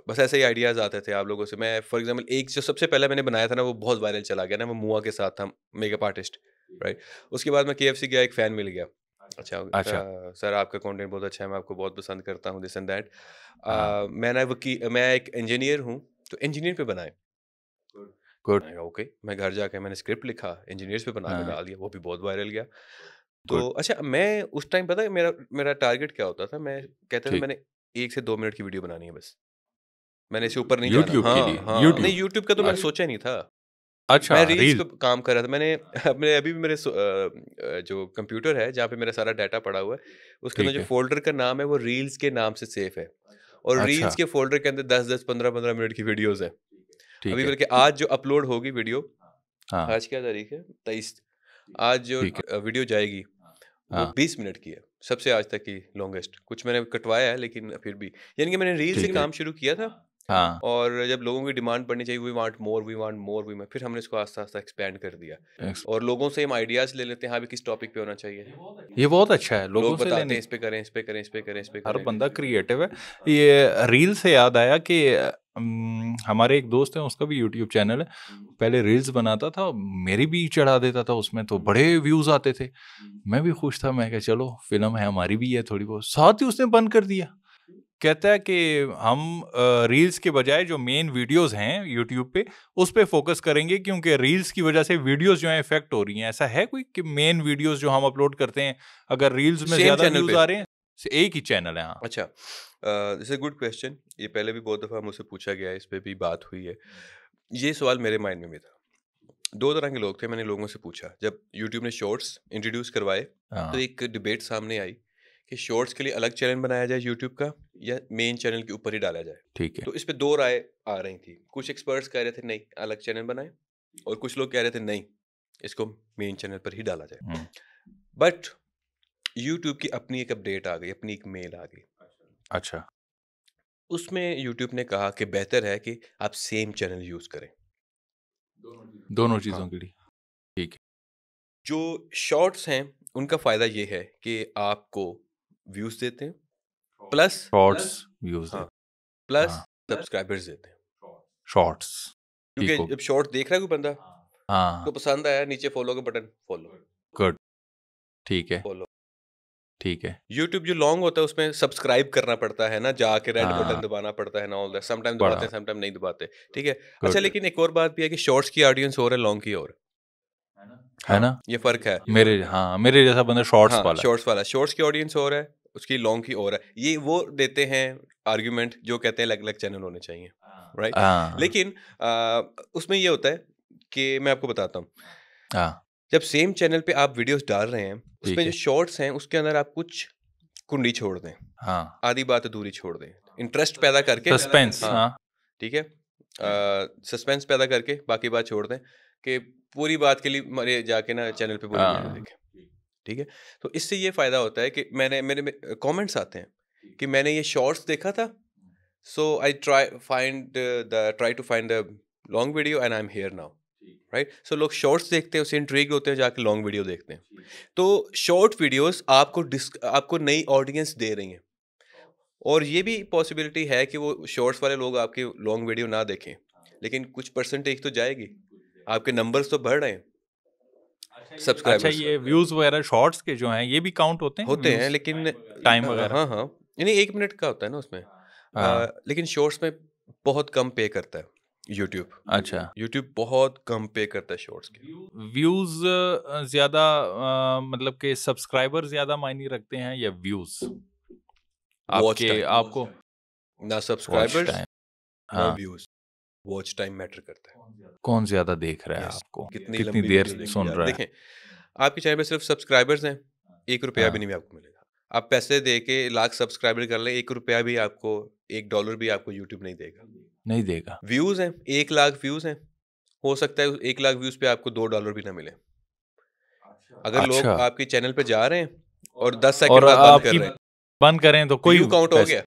बस ऐसे ही आइडियाज़ आते थे आप लोगों से मैं फॉर एग्जांपल एक जो सबसे पहले मैंने बनाया था ना वो बहुत वायरल चला गया ना वो मुआ के साथ था मेकअप आर्टिस्ट राइट उसके बाद मैं के गया एक फ़ैन मिल गया अच्छा अच्छा, अच्छा। सर आपका कंटेंट बहुत अच्छा है मैं आपको बहुत पसंद करता हूँ दिस एंड दैट मैं ना वकी मैं एक इंजीनियर हूँ तो इंजीनियर पे बनाए गुड ओके मैं घर जाके मैंने स्क्रिप्ट लिखा इंजीनियर्स पे बना के हाँ। डाल दिया वो भी बहुत वायरल गया तो अच्छा मैं उस टाइम पता है मेरा मेरा टारगेट क्या होता था मैं कहता था मैंने एक से दो मिनट की वीडियो बनानी है बस मैंने इसे ऊपर नहीं YouTube जाना हाँ, हाँ, YouTube. नहीं यूट्यूब का तो मैंने अच्छा। सोचा नहीं था अच्छा मैं रील्स पे काम कर रहा था मैंने अपने अभी भी मेरे जो कंप्यूटर है जहाँ पे मेरा सारा डाटा पड़ा हुआ है उसके अंदर जो फोल्डर का नाम है वो रील्स के नाम से सेफ है और अच्छा। रील्स के फोल्डर के अंदर दस दस पंद्रह पंद्रह मिनट की वीडियोस है अभी बल्कि आज जो अपलोड होगी वीडियो हाँ। आज क्या तारीख है तेईस आज जो वीडियो जाएगी वो हाँ। बीस मिनट की है सबसे आज तक की लॉन्गेस्ट कुछ मैंने कटवाया है लेकिन फिर भी यानी कि मैंने रील्स से काम शुरू किया था हाँ. और जब लोगों की डिमांड बढ़नी चाहिए we want more we want more we फिर हमने इसको आस्ता आस्ता एक्सपेंड कर दिया Excellent. और लोगों से हम आइडियाज ले लेते हैं हाँ भी किस टॉपिक पे होना चाहिए ये बहुत अच्छा है लोगों लोग से बताते हैं इस पे करें इस पे करें इस पे करें इस पे हर बंदा क्रिएटिव है ये रील से याद आया कि हमारे एक दोस्त हैं उसका भी यूट्यूब चैनल है पहले रील्स बनाता था मेरी भी चढ़ा देता था उसमें तो बड़े व्यूज़ आते थे मैं भी खुश था मैं क्या चलो फिल्म है हमारी भी है थोड़ी बहुत साथ ही उसने बंद कर दिया कहता है कि हम रील्स के बजाय जो मेन वीडियोस हैं यूट्यूब पे उस पर फोकस करेंगे क्योंकि रील्स की वजह से वीडियोस जो हैं इफेक्ट हो रही हैं ऐसा है कोई कि मेन वीडियोस जो हम अपलोड करते हैं अगर रील्स में ज्यादा व्यूज आ रहे हैं एक ही चैनल है हाँ अच्छा दिस इज गुड क्वेश्चन ये पहले भी बहुत दफ़ा मुझसे पूछा गया है इस पर भी बात हुई है ये सवाल मेरे माइंड में भी था दो तरह के लोग थे मैंने लोगों से पूछा जब यूट्यूब ने शॉर्ट्स इंट्रोड्यूस करवाए तो हाँ। एक डिबेट सामने आई कि शॉर्ट्स के लिए अलग चैनल बनाया जाए यूट्यूब का या मेन चैनल के ऊपर ही डाला जाए ठीक है तो इस पर दो राय आ रही थी कुछ एक्सपर्ट्स कह रहे थे नहीं अलग चैनल बनाए और कुछ लोग कह रहे थे नहीं इसको मेन चैनल पर ही डाला जाए बट हम्म। यूट्यूब की अपनी एक अपडेट आ गई अपनी एक मेल आ गई अच्छा उसमें यूट्यूब ने कहा कि बेहतर है कि आप सेम चैनल यूज़ करें दोनों चीज़ों हाँ। के लिए ठीक है जो शॉर्ट्स हैं उनका फ़ायदा ये है कि आपको व्यूज देते हैं प्लस शॉर्ट्स व्यूज प्लस हाँ, हाँ। सब्सक्राइबर्स देते हैं शॉर्ट्स क्योंकि जब शॉर्ट देख रहा है कोई बंदा हाँ तो पसंद आया नीचे फॉलो का बटन फॉलो गुड ठीक है फॉलो ठीक है यूट्यूब जो लॉन्ग होता है उसमें सब्सक्राइब करना पड़ता है ना जाके रेड बटन हाँ। दबाना पड़ता है ना ऑल दैट टाइम दबाते हैं टाइम नहीं दबाते ठीक है अच्छा लेकिन एक और बात भी है कि शॉर्ट्स की ऑडियंस और है लॉन्ग की और है हाँ, ना ये फर्क है मेरे हाँ मेरे जैसा बंदा शॉर्ट्स हाँ, वाला शॉर्ट्स वाला शॉर्ट्स की ऑडियंस और है उसकी लॉन्ग की और है ये वो देते हैं आर्ग्यूमेंट जो कहते हैं अलग अलग चैनल होने चाहिए राइट हाँ। लेकिन उसमें ये होता है कि मैं आपको बताता हूँ जब सेम चैनल पे आप वीडियोस डाल रहे हैं उसमें जो शॉर्ट्स हैं उसके अंदर आप कुछ कुंडी छोड़ दें हाँ आधी बात दूरी छोड़ दें इंटरेस्ट पैदा करके सस्पेंस हाँ ठीक है सस्पेंस पैदा करके बाकी बात छोड़ दें कि पूरी बात के लिए मेरे जाके ना चैनल पे बोलना हाँ। देखें ठीक है तो इससे ये फ़ायदा होता है कि मैंने मेरे कमेंट्स आते हैं कि मैंने ये शॉर्ट्स देखा था so I try find the try to find the long video and I am here now right so लोग शॉर्ट्स देखते हैं उसे इंट्रीग होते हैं जाके लॉन्ग वीडियो देखते हैं तो शॉर्ट वीडियोस आपको डिस्क आपको नई ऑडियंस दे रही हैं और ये भी पॉसिबिलिटी है कि वो शॉर्ट्स वाले लोग आपकी लॉन्ग वीडियो ना देखें लेकिन कुछ परसेंटेज तो जाएगी आपके नंबर्स तो बढ़ रहे हैं सब्सक्राइब अच्छा ये व्यूज अच्छा, वगैरह शॉर्ट्स के जो हैं ये भी काउंट होते हैं होते हैं लेकिन टाइम वगैरह हाँ हाँ, हाँ हाँ यानी एक मिनट का होता है ना उसमें आ, हाँ। लेकिन शॉर्ट्स में बहुत कम पे करता है यूट्यूब अच्छा यूट्यूब बहुत कम पे करता है शॉर्ट्स के व्यूज ज्यादा मतलब के सब्सक्राइबर ज्यादा मायने रखते हैं या व्यूज आपके आपको ना सब्सक्राइबर्स ना व्यूज वॉच टाइम मैटर करता है कौन ज्यादा देख रहा है आपको कितनी, कितनी देर सुन रहा है आपके चैनल पे सिर्फ सब्सक्राइबर्स हैं एक रुपया भी हाँ। नहीं आपको मिलेगा आप पैसे दे के लाख सब्सक्राइबर कर ले एक रुपया भी आपको एक डॉलर भी आपको यूट्यूब नहीं देगा नहीं देगा व्यूज हैं एक लाख व्यूज हैं हो सकता है एक लाख व्यूज पे आपको दो डॉलर भी ना मिले अच्छा। अगर अच्छा। लोग आपके चैनल पे जा रहे हैं और दस सेकंड बाद बंद कर रहे हैं बंद करें तो कोई काउंट हो गया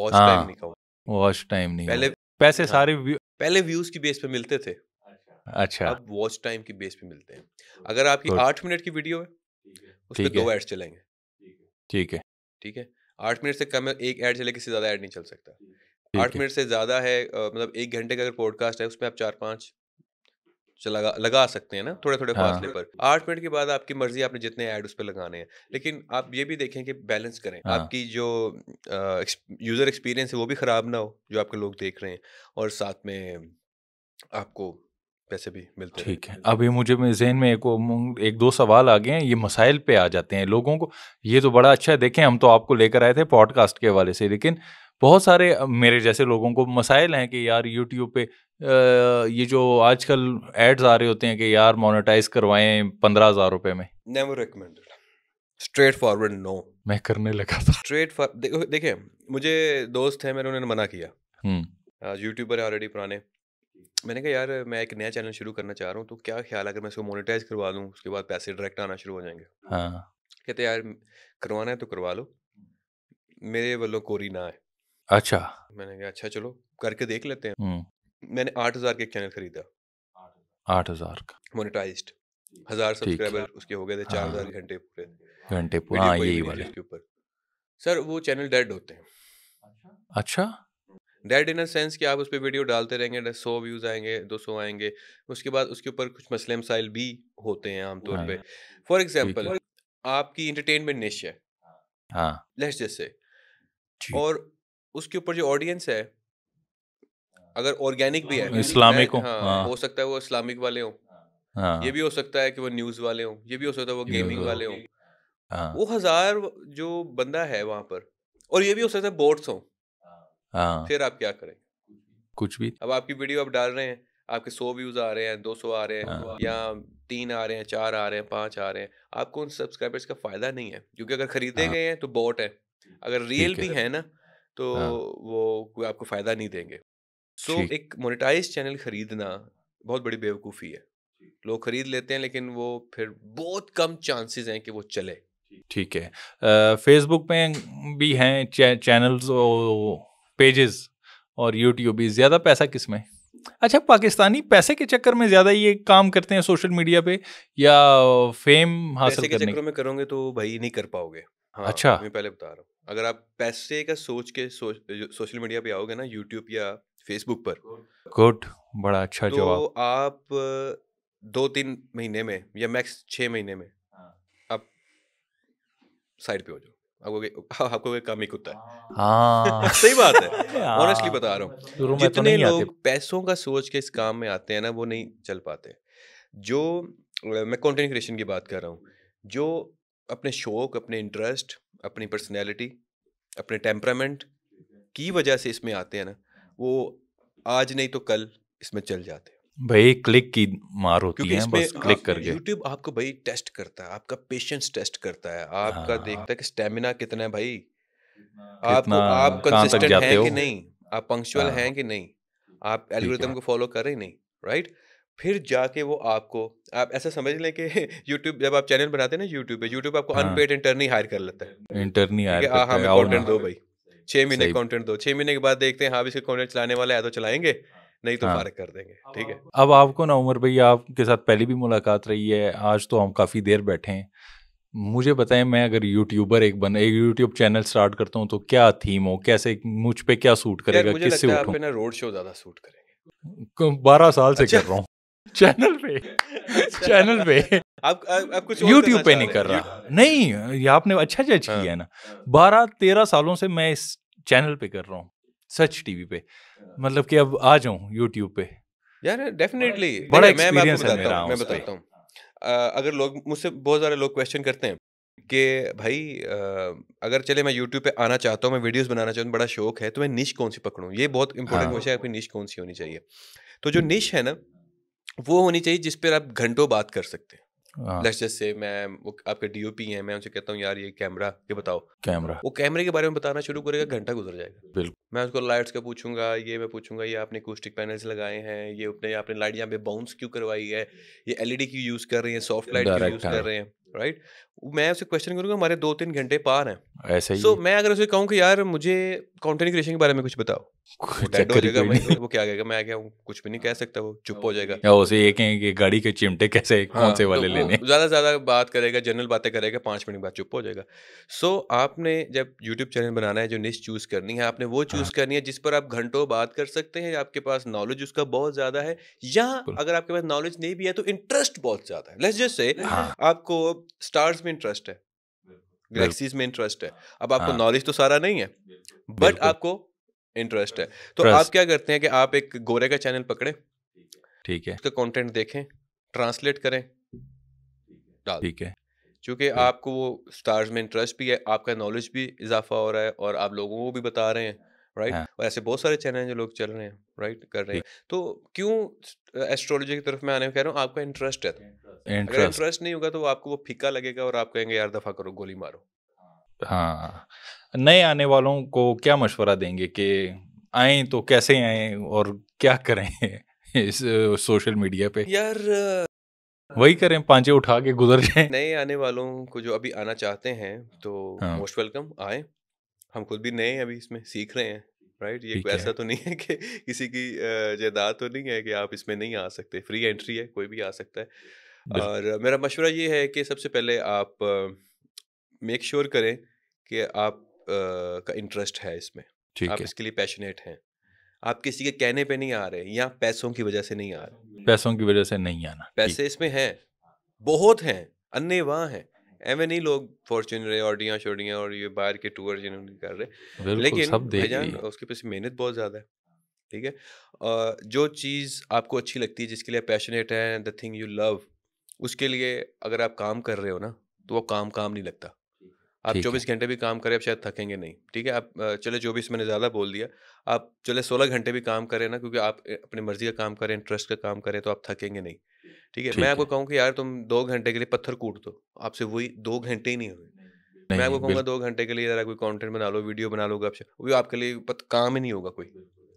वॉच हाँ। टाइम नहीं वॉच टाइम नहीं पहले पैसे हाँ। सारे पहले व्यूज की बेस पे मिलते थे अच्छा।, अच्छा अब वॉच टाइम की बेस पे मिलते हैं अगर आपकी आठ मिनट की वीडियो है उस पर दो एड्स चलेंगे ठीक है ठीक है आठ मिनट से कम है एक ऐड चले किसी ज़्यादा ऐड नहीं चल सकता आठ मिनट से ज़्यादा है मतलब एक घंटे का अगर पॉडकास्ट है उसमें आप चार पाँच चला लगा सकते हैं ना थोड़े थोड़े हाँ। फासले पर आठ मिनट के बाद आपकी मर्जी आपने जितने ऐड उस पर लगाने हैं लेकिन आप ये भी देखें कि बैलेंस करें हाँ। आपकी जो यूज़र एक्सपीरियंस है वो भी ख़राब ना हो जो आपके लोग देख रहे हैं और साथ में आपको पैसे भी मिलते ठीक है अभी मुझे जहन में एक एक दो सवाल आ गए हैं ये मसाइल पे आ जाते हैं लोगों को ये तो बड़ा अच्छा है देखें हम तो आपको लेकर आए थे पॉडकास्ट के हवाले से लेकिन बहुत सारे मेरे जैसे लोगों को मसाइल हैं कि यार यूट्यूब पे ये जो आजकल एड्स आ रहे होते हैं कि यार मोनेटाइज करवाएं पंद्रह हजार रुपये में never recommended straightforward no मैं करने लगा था स्ट्रेट देखो देखिए मुझे दोस्त हैं मैंने उन्होंने मना किया यूट्यूबर है ऑलरेडी पुराने मैंने कहा यार मैं एक नया चैनल शुरू करना चाह रहा हूँ तो क्या ख्याल अगर मैं इसको मोनेटाइज करवा लूँ उसके बाद पैसे डायरेक्ट आना शुरू हो जाएंगे हाँ कहते यार करवाना है तो करवा लो मेरे वालों कोरी ना है अच्छा मैंने कहा अच्छा चलो करके देख लेते हैं मैंने आठ हजार का एक चैनल खरीदा आठ हजार का मोनिटाइज हजार सब्सक्राइबर उसके हो गए थे चार हजार हाँ। घंटे पूरे घंटे हाँ यही वाले के ऊपर सर वो चैनल डेड होते हैं अच्छा डेड इन सेंस कि आप उस पर वीडियो डालते रहेंगे सौ व्यूज़ आएंगे दो सौ आएंगे उसके बाद उसके ऊपर कुछ मसले मसाइल भी होते हैं आमतौर हाँ। पर फॉर एग्जाम्पल आपकी इंटरटेनमेंट निश है हाँ लेट्स जैसे और उसके ऊपर जो ऑडियंस है हाँ। अगर ऑर्गेनिक भी है इस्लामिक हो हाँ, हाँ, हो सकता है वो इस्लामिक वाले हों हाँ।, हाँ, ये भी हो सकता है कि वो न्यूज वाले हों ये भी हो सकता है वो गेमिंग वाले हों हाँ, वो हजार जो बंदा है वहां पर और ये भी हो सकता है बोट्स हों हाँ।, हाँ, फिर आप क्या करें कुछ भी अब आपकी वीडियो आप डाल रहे हैं आपके सौ व्यूज आ रहे हैं दो सौ आ रहे हैं हाँ। या तीन आ रहे हैं चार आ रहे हैं पांच आ रहे हैं आपको उन सब्सक्राइबर्स का फायदा नहीं है क्योंकि अगर खरीदे गए हैं तो बोट है अगर रियल भी है ना तो हाँ, वो कोई आपको फ़ायदा नहीं देंगे सो so, एक मोनेटाइज चैनल खरीदना बहुत बड़ी बेवकूफ़ी है लोग खरीद लेते हैं लेकिन वो फिर बहुत कम चांसेस हैं कि वो चले ठीक है फेसबुक में भी हैं चै, चैनल्स और पेजेस और यूट्यूब भी ज़्यादा पैसा किस में अच्छा पाकिस्तानी पैसे के चक्कर में ज़्यादा ये काम करते हैं सोशल मीडिया पे या फेम हासिल करने के चक्कर में करोगे तो भाई नहीं कर पाओगे हाँ, अच्छा मैं पहले बता रहा हूँ अगर आप पैसे का सोच के सो, सोशल मीडिया पे आओगे ना यूट्यूब या फेसबुक पर गुड बड़ा अच्छा तो जवाब आप दो तीन महीने में या मैक्स छः महीने में हाँ। आप साइड पे हो जाओ आपको आपको काम ही कुत्ता है हाँ। सही बात है ऑनेस्टली बता रहा हूँ तो तो जितने तो लोग पैसों का सोच के इस काम में आते हैं ना वो नहीं चल पाते जो मैं कंटेंट क्रिएशन की बात कर रहा हूँ जो अपने शौक अपने इंटरेस्ट अपनी पर्सनैलिटी अपने टेम्परामेंट की वजह से इसमें आते हैं ना वो आज नहीं तो कल इसमें चल जाते भाई क्लिक की मार होती है बस क्लिक करके यूट्यूब आपको भाई टेस्ट करता है आपका पेशेंस टेस्ट करता है आपका हाँ, देखता है कि स्टेमिना कितना है भाई कितना, आप कंसिस्टेंट हाँ। हैं कि नहीं आप पंक्चुअल हैं कि नहीं आप एल्गोरिथम को फॉलो कर रहे नहीं राइट right? फिर जाके वो आपको आप ऐसा समझ लें कि YouTube जब आप चैनल बनाते हैं ना YouTube पे YouTube आपको हाँ, अनपेड इंटर्नी हायर कर लेता है इंटरनी हायर हाँ हमें हाँ, कॉन्टेंट दो भाई छः महीने कंटेंट दो छः महीने के बाद देखते हैं हाँ इसके कंटेंट चलाने वाले हैं तो चलाएंगे नहीं तो हाँ। फारग कर देंगे ठीक है अब आपको ना उमर भैया आपके साथ पहले भी मुलाकात रही है आज तो हम काफ़ी देर बैठे हैं मुझे बताएं मैं अगर यूट्यूबर एक बन एक यूट्यूब चैनल स्टार्ट करता हूँ तो क्या थीम हो कैसे मुझ पे क्या सूट करेगा किससे उठूँ रोड शो ज़्यादा सूट करेगा बारह साल से अच्छा? कर रहा हूँ चैनल पे चैनल पे आप, आप, आप कुछ यूट्यूब पे नहीं कर रहा नहीं ये आपने अच्छा जज हाँ। किया है ना बारह तेरह सालों से मैं इस चैनल पे कर रहा हूँ सच टीवी पे मतलब कि अब आ जाऊँ यूट्यूब पे यार डेफिनेटली बड़ा मैं आपको बताता हूँ मैं बताता हूँ अगर लोग मुझसे बहुत सारे लोग क्वेश्चन करते हैं कि भाई अगर चले मैं YouTube पे आना चाहता हूँ मैं वीडियोस बनाना चाहता हूँ बड़ा शौक है तो मैं निश कौन सी पकड़ूँ ये बहुत इंपॉर्टेंट क्वेश्चन हाँ। है आपकी निश कौन सी होनी चाहिए तो जो निश है ना वो होनी चाहिए जिस पर आप घंटों बात कर सकते हैं जैसे जस्ट से मैं वो आपके डीओपी हैं मैं उनसे कहता हूँ यार ये कैमरा ये बताओ कैमरा वो कैमरे के बारे में बताना शुरू करेगा घंटा गुजर जाएगा बिल्कुल मैं उसको लाइट्स का पूछूंगा ये मैं पूछूंगा ये आपने कोस्टिक पैनल्स लगाए हैं ये अपने आपने लाइट यहाँ पे बाउंस क्यों करवाई है ये एलईडी क्यों यूज कर रहे हैं सॉफ्ट लाइट क्यों यूज कर रहे हैं राइट मैं उसे क्वेश्चन करूँगा हमारे दो तीन घंटे पार हैं ऐसे ही सो so, मैं अगर उसे कहूँ कि यार मुझे कंटेंट क्रिएशन के बारे में कुछ बताओ वो, क्या कहेगा मैं क्या कुछ भी नहीं कह सकता वो चुप हो जाएगा या उसे ये कहें कि गाड़ी के चिमटे कैसे कौन हाँ, से तो वाले लेने ज़्यादा से ज़्यादा बात करेगा जनरल बातें करेगा पाँच मिनट बाद चुप हो जाएगा सो आपने जब यूट्यूब चैनल बनाना है जो निश चूज़ करनी है आपने वो चूज़ हाँ। करनी है जिस पर आप घंटों बात कर सकते हैं आपके पास नॉलेज उसका बहुत ज़्यादा है या अगर आपके पास नॉलेज नहीं भी है तो इंटरेस्ट बहुत ज़्यादा है लेट्स जस्ट से आपको स्टार्स में इंटरेस्ट है गैलेक्सीज में इंटरेस्ट है अब आपको नॉलेज हाँ। तो सारा नहीं है बट आपको इंटरेस्ट है तो आप क्या करते हैं कि आप एक गोरे का चैनल पकड़े ठीक है उसका कंटेंट देखें ट्रांसलेट करें ठीक है क्योंकि आपको वो स्टार्स में इंटरेस्ट भी है आपका नॉलेज भी इजाफा हो रहा है और आप लोगों को भी बता रहे हैं राइट right? हाँ. ऐसे बहुत सारे चैनल हैं जो लोग चल रहे हैं राइट right? कर रहे हैं तो क्यों एस्ट्रोलॉजी की तरफ मैं आने कह रहा हूँ आपका इंटरेस्ट है तो। इंटरेस्ट अगर इंटरेस्ट नहीं होगा तो आपको वो फीका लगेगा और आप कहेंगे यार दफा करो गोली मारो हाँ नए आने वालों को क्या मशवरा देंगे कि आए तो कैसे आए और क्या करें इस सोशल मीडिया पे यार वही करें पांचे उठा के गुजर जाए नए आने वालों को जो अभी आना चाहते हैं तो हाँ। मोस्ट वेलकम आए हम खुद भी नए हैं अभी इसमें सीख रहे हैं राइट ये ऐसा तो नहीं है कि किसी की जायदाद तो नहीं है कि आप इसमें नहीं आ सकते फ्री एंट्री है कोई भी आ सकता है और मेरा मशवरा ये है कि सबसे पहले आप मेक श्योर sure करें कि आप आ, का इंटरेस्ट है इसमें आप है। इसके लिए पैशनेट हैं आप किसी के कहने पे नहीं आ रहे या पैसों की वजह से नहीं आ रहे पैसों की वजह से नहीं आना पैसे इसमें हैं बहुत हैं अन्य वहाँ हैं एवं नहीं लोग फॉर्चूनर है ऑडियाँ शोडियाँ और ये बाहर के टूर जिन्होंने कर रहे लेकिन भाईजान उसके पीछे मेहनत बहुत ज़्यादा है ठीक है जो चीज़ आपको अच्छी लगती है जिसके लिए पैशनेट है द थिंग यू लव उसके लिए अगर आप काम कर रहे हो ना तो वो काम काम नहीं लगता आप चौबीस घंटे भी काम करें आप शायद थकेंगे नहीं ठीक है आप चले चौबीस मैंने ज़्यादा बोल दिया आप चले सोलह घंटे भी काम करें ना क्योंकि आप अपनी मर्जी का काम करें इंटरेस्ट का काम करें तो आप थकेंगे नहीं ठीक है मैं आपको कहूँ कि यार तुम दो घंटे के लिए पत्थर कूट दो आपसे वही दो घंटे ही नहीं हुए मैं आपको कहूँगा दो घंटे के लिए जरा कोई कंटेंट बना लो वीडियो बना लो आपसे वो आपके लिए काम ही नहीं होगा कोई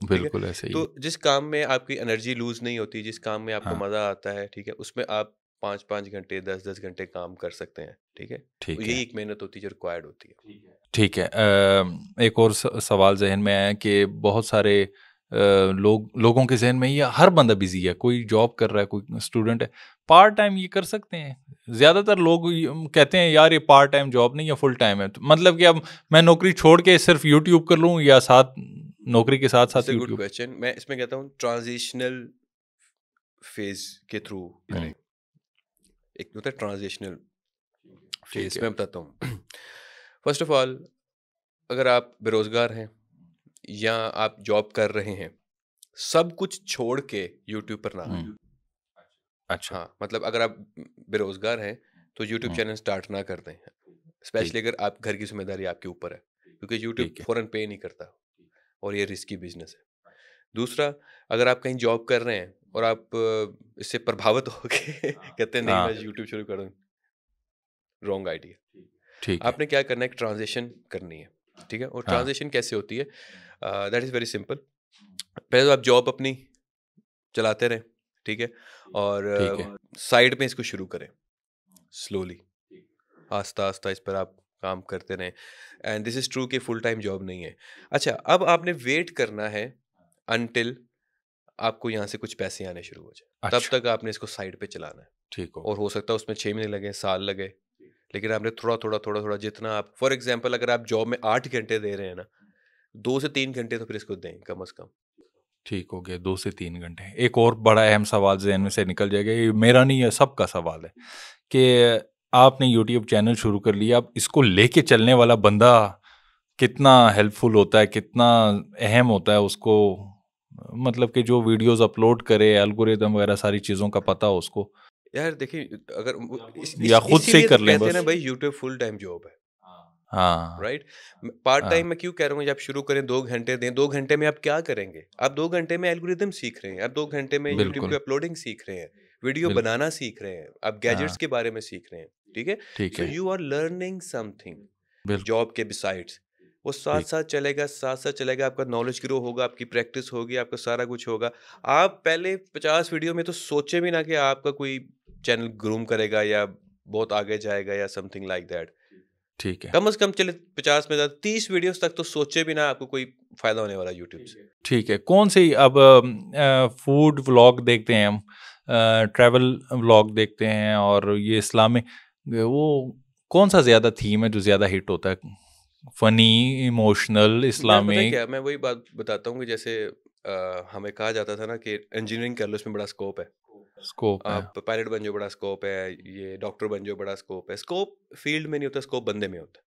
बिल्कुल ऐसे ही तो जिस काम में आपकी एनर्जी लूज नहीं होती जिस काम में आपको हाँ। मजा आता है ठीक है उसमें आप पाँच पाँच घंटे दस दस घंटे काम कर सकते हैं ठीक है ठीक तो यही एक मेहनत होती है जो रिक्वायर्ड होती है ठीक है एक और सवाल जहन में आया कि बहुत सारे लोग लोगों के जहन में ये हर बंदा बिजी है कोई जॉब कर रहा है कोई स्टूडेंट है पार्ट टाइम ये कर सकते हैं ज़्यादातर लोग कहते हैं यार ये पार्ट टाइम जॉब नहीं है फुल टाइम है तो मतलब कि अब मैं नौकरी छोड़ के सिर्फ यूट्यूब कर लूँ या साथ नौकरी के साथ साथ गुड क्वेश्चन मैं इसमें कहता हूँ ट्रांजिशनल फेज के थ्रू हम्म। एक तो होता है ट्रांजिशनल फेज मैं बताता हूँ फर्स्ट ऑफ ऑल अगर आप बेरोज़गार हैं या आप जॉब कर रहे हैं सब कुछ छोड़ के यूट्यूब पर ना अच्छा हाँ मतलब अगर आप बेरोजगार हैं तो यूट्यूब हाँ। चैनल स्टार्ट ना कर दें स्पेशली अगर आप घर की जिम्मेदारी आपके ऊपर है क्योंकि यूट्यूब फ़ौरन पे नहीं करता और ये रिस्की बिजनेस है दूसरा अगर आप कहीं जॉब कर रहे हैं और आप इससे प्रभावित हो के कहते हैं नहीं हाँ। मैं यूट्यूब शुरू करूँ रॉन्ग आइडिया ठीक आपने क्या करना है ट्रांजेक्शन करनी है ठीक है और ट्रांजेक्शन हाँ. कैसे होती है दैट इज़ वेरी सिंपल पहले तो आप जॉब अपनी चलाते रहें ठीक है और साइड में इसको शुरू करें स्लोली आस्ता आस्ता इस पर आप काम करते रहें एंड दिस इज़ ट्रू कि फुल टाइम जॉब नहीं है अच्छा अब आपने वेट करना है अनटिल आपको यहाँ से कुछ पैसे आने शुरू हो जाए अच्छा। तब तक आपने इसको साइड पे चलाना है ठीक हो और हो सकता है उसमें छः महीने लगे साल लगे लेकिन आपने थोड़ा थोड़ा थोड़ा थोड़ा जितना आप फॉर एग्जाम्पल अगर आप जॉब में आठ घंटे दे रहे हैं ना दो से तीन घंटे तो फिर इसको दें कम अज़ कम ठीक हो गया दो से तीन घंटे एक और बड़ा अहम सवाल जहन में से निकल जाएगा ये मेरा नहीं है सबका सवाल है कि आपने यूट्यूब चैनल शुरू कर लिया अब इसको लेके चलने वाला बंदा कितना हेल्पफुल होता है कितना अहम होता है उसको मतलब कि जो वीडियोस अपलोड करे एल्गोरिदम वगैरह सारी चीज़ों का पता हो उसको यार देखिए अगर या खुद से तो कर लेते हैं ना भाई यूट्यूब फुल टाइम जॉब है हाँ राइट पार्ट टाइम में क्यों कह रहा हूँ आप शुरू करें दो घंटे दें दो घंटे में आप क्या करेंगे आप दो घंटे में एल्गोरिदम सीख रहे हैं आप दो घंटे में यूट्यूब पे अपलोडिंग सीख रहे हैं वीडियो बनाना सीख रहे हैं आप गैजेट्स हाँ। के बारे में सीख रहे हैं ठीक है so you are learning something job के बिसाइड्स वो साथ साथ चलेगा साथ साथ चलेगा आपका नॉलेज ग्रो होगा आपकी प्रैक्टिस होगी आपका सारा कुछ होगा आप पहले पचास वीडियो में तो सोचे भी ना कि आपका कोई चैनल ग्रूम करेगा या बहुत आगे जाएगा या समथिंग लाइक दैट ठीक है कम से कम चले पचास में ज्यादा तीस वीडियोस तक तो सोचे भी ना आपको कोई फायदा होने वाला यूट्यूब से ठीक है कौन से अब फूड व्लॉग देखते हैं हम ट्रैवल व्लॉग देखते हैं और ये इस्लामिक वो कौन सा ज्यादा थीम है जो ज्यादा हिट होता है फनी इमोशनल इस्लामिक क्या मैं वही बात बताता हूँ कि जैसे आ, हमें कहा जाता था ना कि इंजीनियरिंग कर लो इसमें बड़ा स्कोप है स्कोप आप पायलट बन जाओ बड़ा स्कोप है ये डॉक्टर बन जाओ बड़ा स्कोप है स्कोप फील्ड में नहीं होता स्कोप बंदे में होता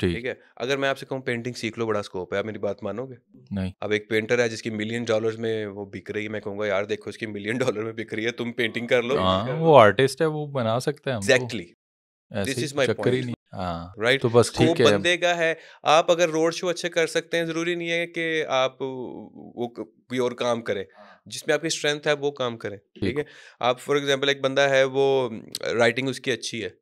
ठीक है अगर मैं आपसे कहूँ पेंटिंग सीख लो बड़ा स्कोप है आप मेरी बात मानोगे नहीं अब एक पेंटर है जिसकी मिलियन डॉलर्स में वो बिक रही है मैं कहूँगा यार देखो इसकी मिलियन डॉलर में बिक रही है तुम पेंटिंग कर लो आ, हाँ, वो आर्टिस्ट है वो बना सकता है exactly this is my point right तो बस ठीक है बंदे का है आप अगर रोड शो अच्छे कर सकते हैं जरूरी नहीं है कि आप वो कोई और काम करें जिसमें आपकी स्ट्रेंथ है वो काम करें ठीक है आप फॉर एग्जाम्पल एक बंदा है वो राइटिंग उसकी अच्छी है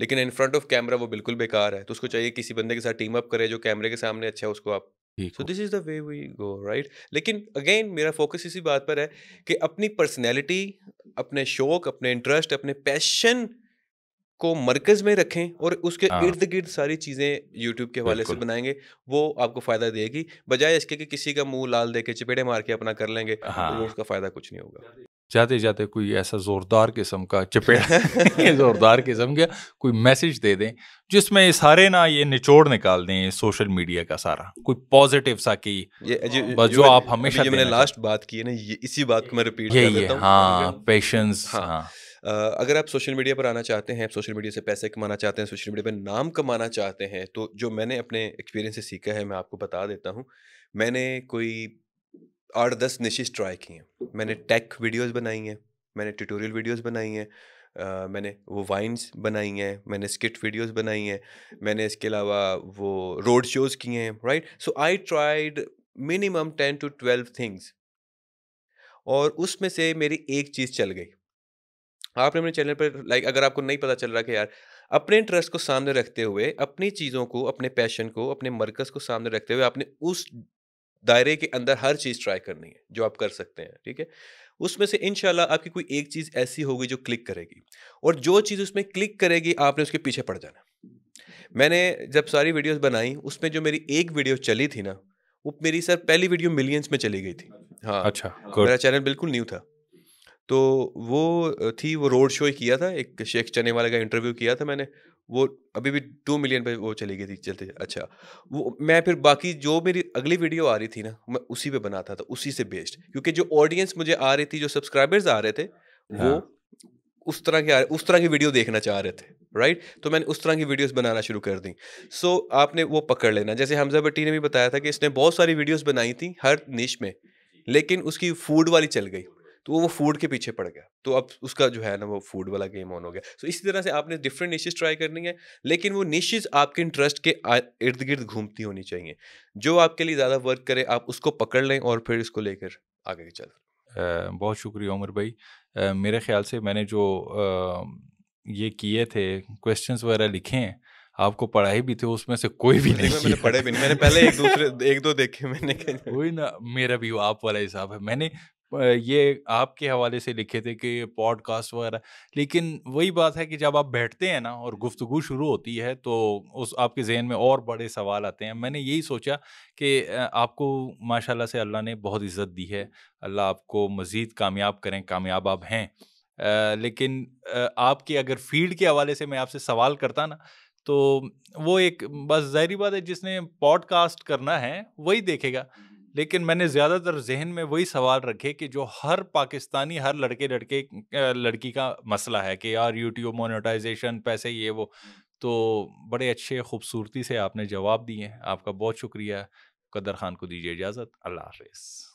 लेकिन इन फ्रंट ऑफ कैमरा वो बिल्कुल बेकार है तो उसको चाहिए किसी बंदे के साथ टीम अप करे जो कैमरे के सामने अच्छा है उसको आप so this is the way we go right लेकिन अगेन मेरा फोकस इसी बात पर है कि अपनी पर्सनैलिटी अपने शौक अपने इंटरेस्ट अपने पैशन को मरकज में रखें और उसके हाँ। इर्द गिर्द सारी चीज़ें यूट्यूब के हवाले से बनाएंगे वो आपको फ़ायदा देगी बजाय इसके कि किसी का मुंह लाल दे के चपेटे मार के अपना कर लेंगे तो हाँ। तो उसका फ़ायदा कुछ नहीं होगा जाते जाते कोई ऐसा ज़ोरदार किस्म का चपेटा ज़ोरदार किस्म का कोई मैसेज दे दें जिसमें सारे ना ये निचोड़ निकाल दें सोशल मीडिया का सारा कोई पॉजिटिव सा की हाँ, बस जो आप हमेशा मैंने लास्ट बात की है ना ये इसी बात को मैं रिपीट कर देता हाँ पेशेंस हाँ, हाँ। अगर आप सोशल मीडिया पर आना चाहते हैं सोशल मीडिया से पैसे कमाना चाहते हैं सोशल मीडिया पर नाम कमाना चाहते हैं तो जो मैंने अपने एक्सपीरियंस से सीखा है मैं आपको बता देता हूँ मैंने कोई आठ दस निशिश ट्राई किए हैं मैंने टेक वीडियोस बनाई हैं मैंने ट्यूटोरियल वीडियोस बनाई हैं मैंने वो वाइन्स बनाई हैं मैंने स्किट वीडियोस बनाई हैं मैंने इसके अलावा वो रोड शोज़ किए हैं right so I tried minimum ten to twelve things और उसमें से मेरी एक चीज़ चल गई आपने मेरे चैनल पर लाइक अगर आपको नहीं पता चल रहा कि यार अपने इंटरेस्ट को सामने रखते हुए अपनी चीज़ों को अपने पैशन को अपने मरकज़ को सामने रखते हुए आपने उस दायरे के अंदर हर चीज़ ट्राई करनी है जो आप कर सकते हैं ठीक है उसमें से इन आपकी कोई एक चीज़ ऐसी होगी जो क्लिक करेगी और जो चीज़ उसमें क्लिक करेगी आपने उसके पीछे पड़ जाना मैंने जब सारी वीडियोस बनाई उसमें जो मेरी एक वीडियो चली थी ना वो मेरी सर पहली वीडियो मिलियंस में चली गई थी हाँ अच्छा मेरा चैनल बिल्कुल न्यू था तो वो थी वो रोड शो ही किया था एक शेख चने वाले का इंटरव्यू किया था मैंने वो अभी भी टू मिलियन पे वो चली गई थी चलते अच्छा वो मैं फिर बाकी जो मेरी अगली वीडियो आ रही थी ना मैं उसी पे बनाता था तो उसी से बेस्ड क्योंकि जो ऑडियंस मुझे आ रही थी जो सब्सक्राइबर्स आ रहे थे हाँ। वो उस तरह के आ रहे उस तरह की वीडियो देखना चाह रहे थे राइट right? तो मैंने उस तरह की वीडियोस बनाना शुरू कर दी सो so, आपने वो पकड़ लेना जैसे हमजा भट्टी ने भी बताया था कि इसने बहुत सारी वीडियोस बनाई थी हर निश में लेकिन उसकी फूड वाली चल गई तो वो फूड के पीछे पड़ गया तो अब उसका जो है ना वो फूड वाला गेम ऑन हो गया सो so, इसी तरह से आपने डिफरेंट निशेज ट्राई करनी है लेकिन वो निशेज आपके इंटरेस्ट के इर्द गिर्द घूमती होनी चाहिए जो आपके लिए ज़्यादा वर्क करे आप उसको पकड़ लें और फिर इसको लेकर आगे चल बहुत शुक्रिया उमर भाई मेरे ख्याल से मैंने जो ये किए थे क्वेश्चंस वगैरह लिखे हैं आपको पढ़ाई भी थी उसमें से कोई भी नहीं मैंने पढ़े भी नहीं मैंने पहले एक दूसरे एक दो देखे मैंने कोई ना मेरा भी वो आप वाला हिसाब है मैंने ये आपके हवाले से लिखे थे कि पॉडकास्ट वगैरह लेकिन वही बात है कि जब आप बैठते हैं ना और गुफ्तु शुरू होती है तो उस आपके जहन में और बड़े सवाल आते हैं मैंने यही सोचा कि आपको माशाल्लाह से अल्लाह ने बहुत इज़्ज़त दी है अल्लाह आपको मज़ीद कामयाब करें कामयाब आप हैं लेकिन आपके अगर फील्ड के हवाले से मैं आपसे सवाल करता ना तो वो एक बस जाहरी बात है जिसने पॉडकास्ट करना है वही देखेगा लेकिन मैंने ज़्यादातर जहन में वही सवाल रखे कि जो हर पाकिस्तानी हर लड़के लड़के लड़की का मसला है कि यार यूट्यूब मोनेटाइजेशन पैसे ये वो तो बड़े अच्छे खूबसूरती से आपने जवाब दिए आपका बहुत शुक्रिया कदर खान को दीजिए इजाज़त अल्लाह हाफ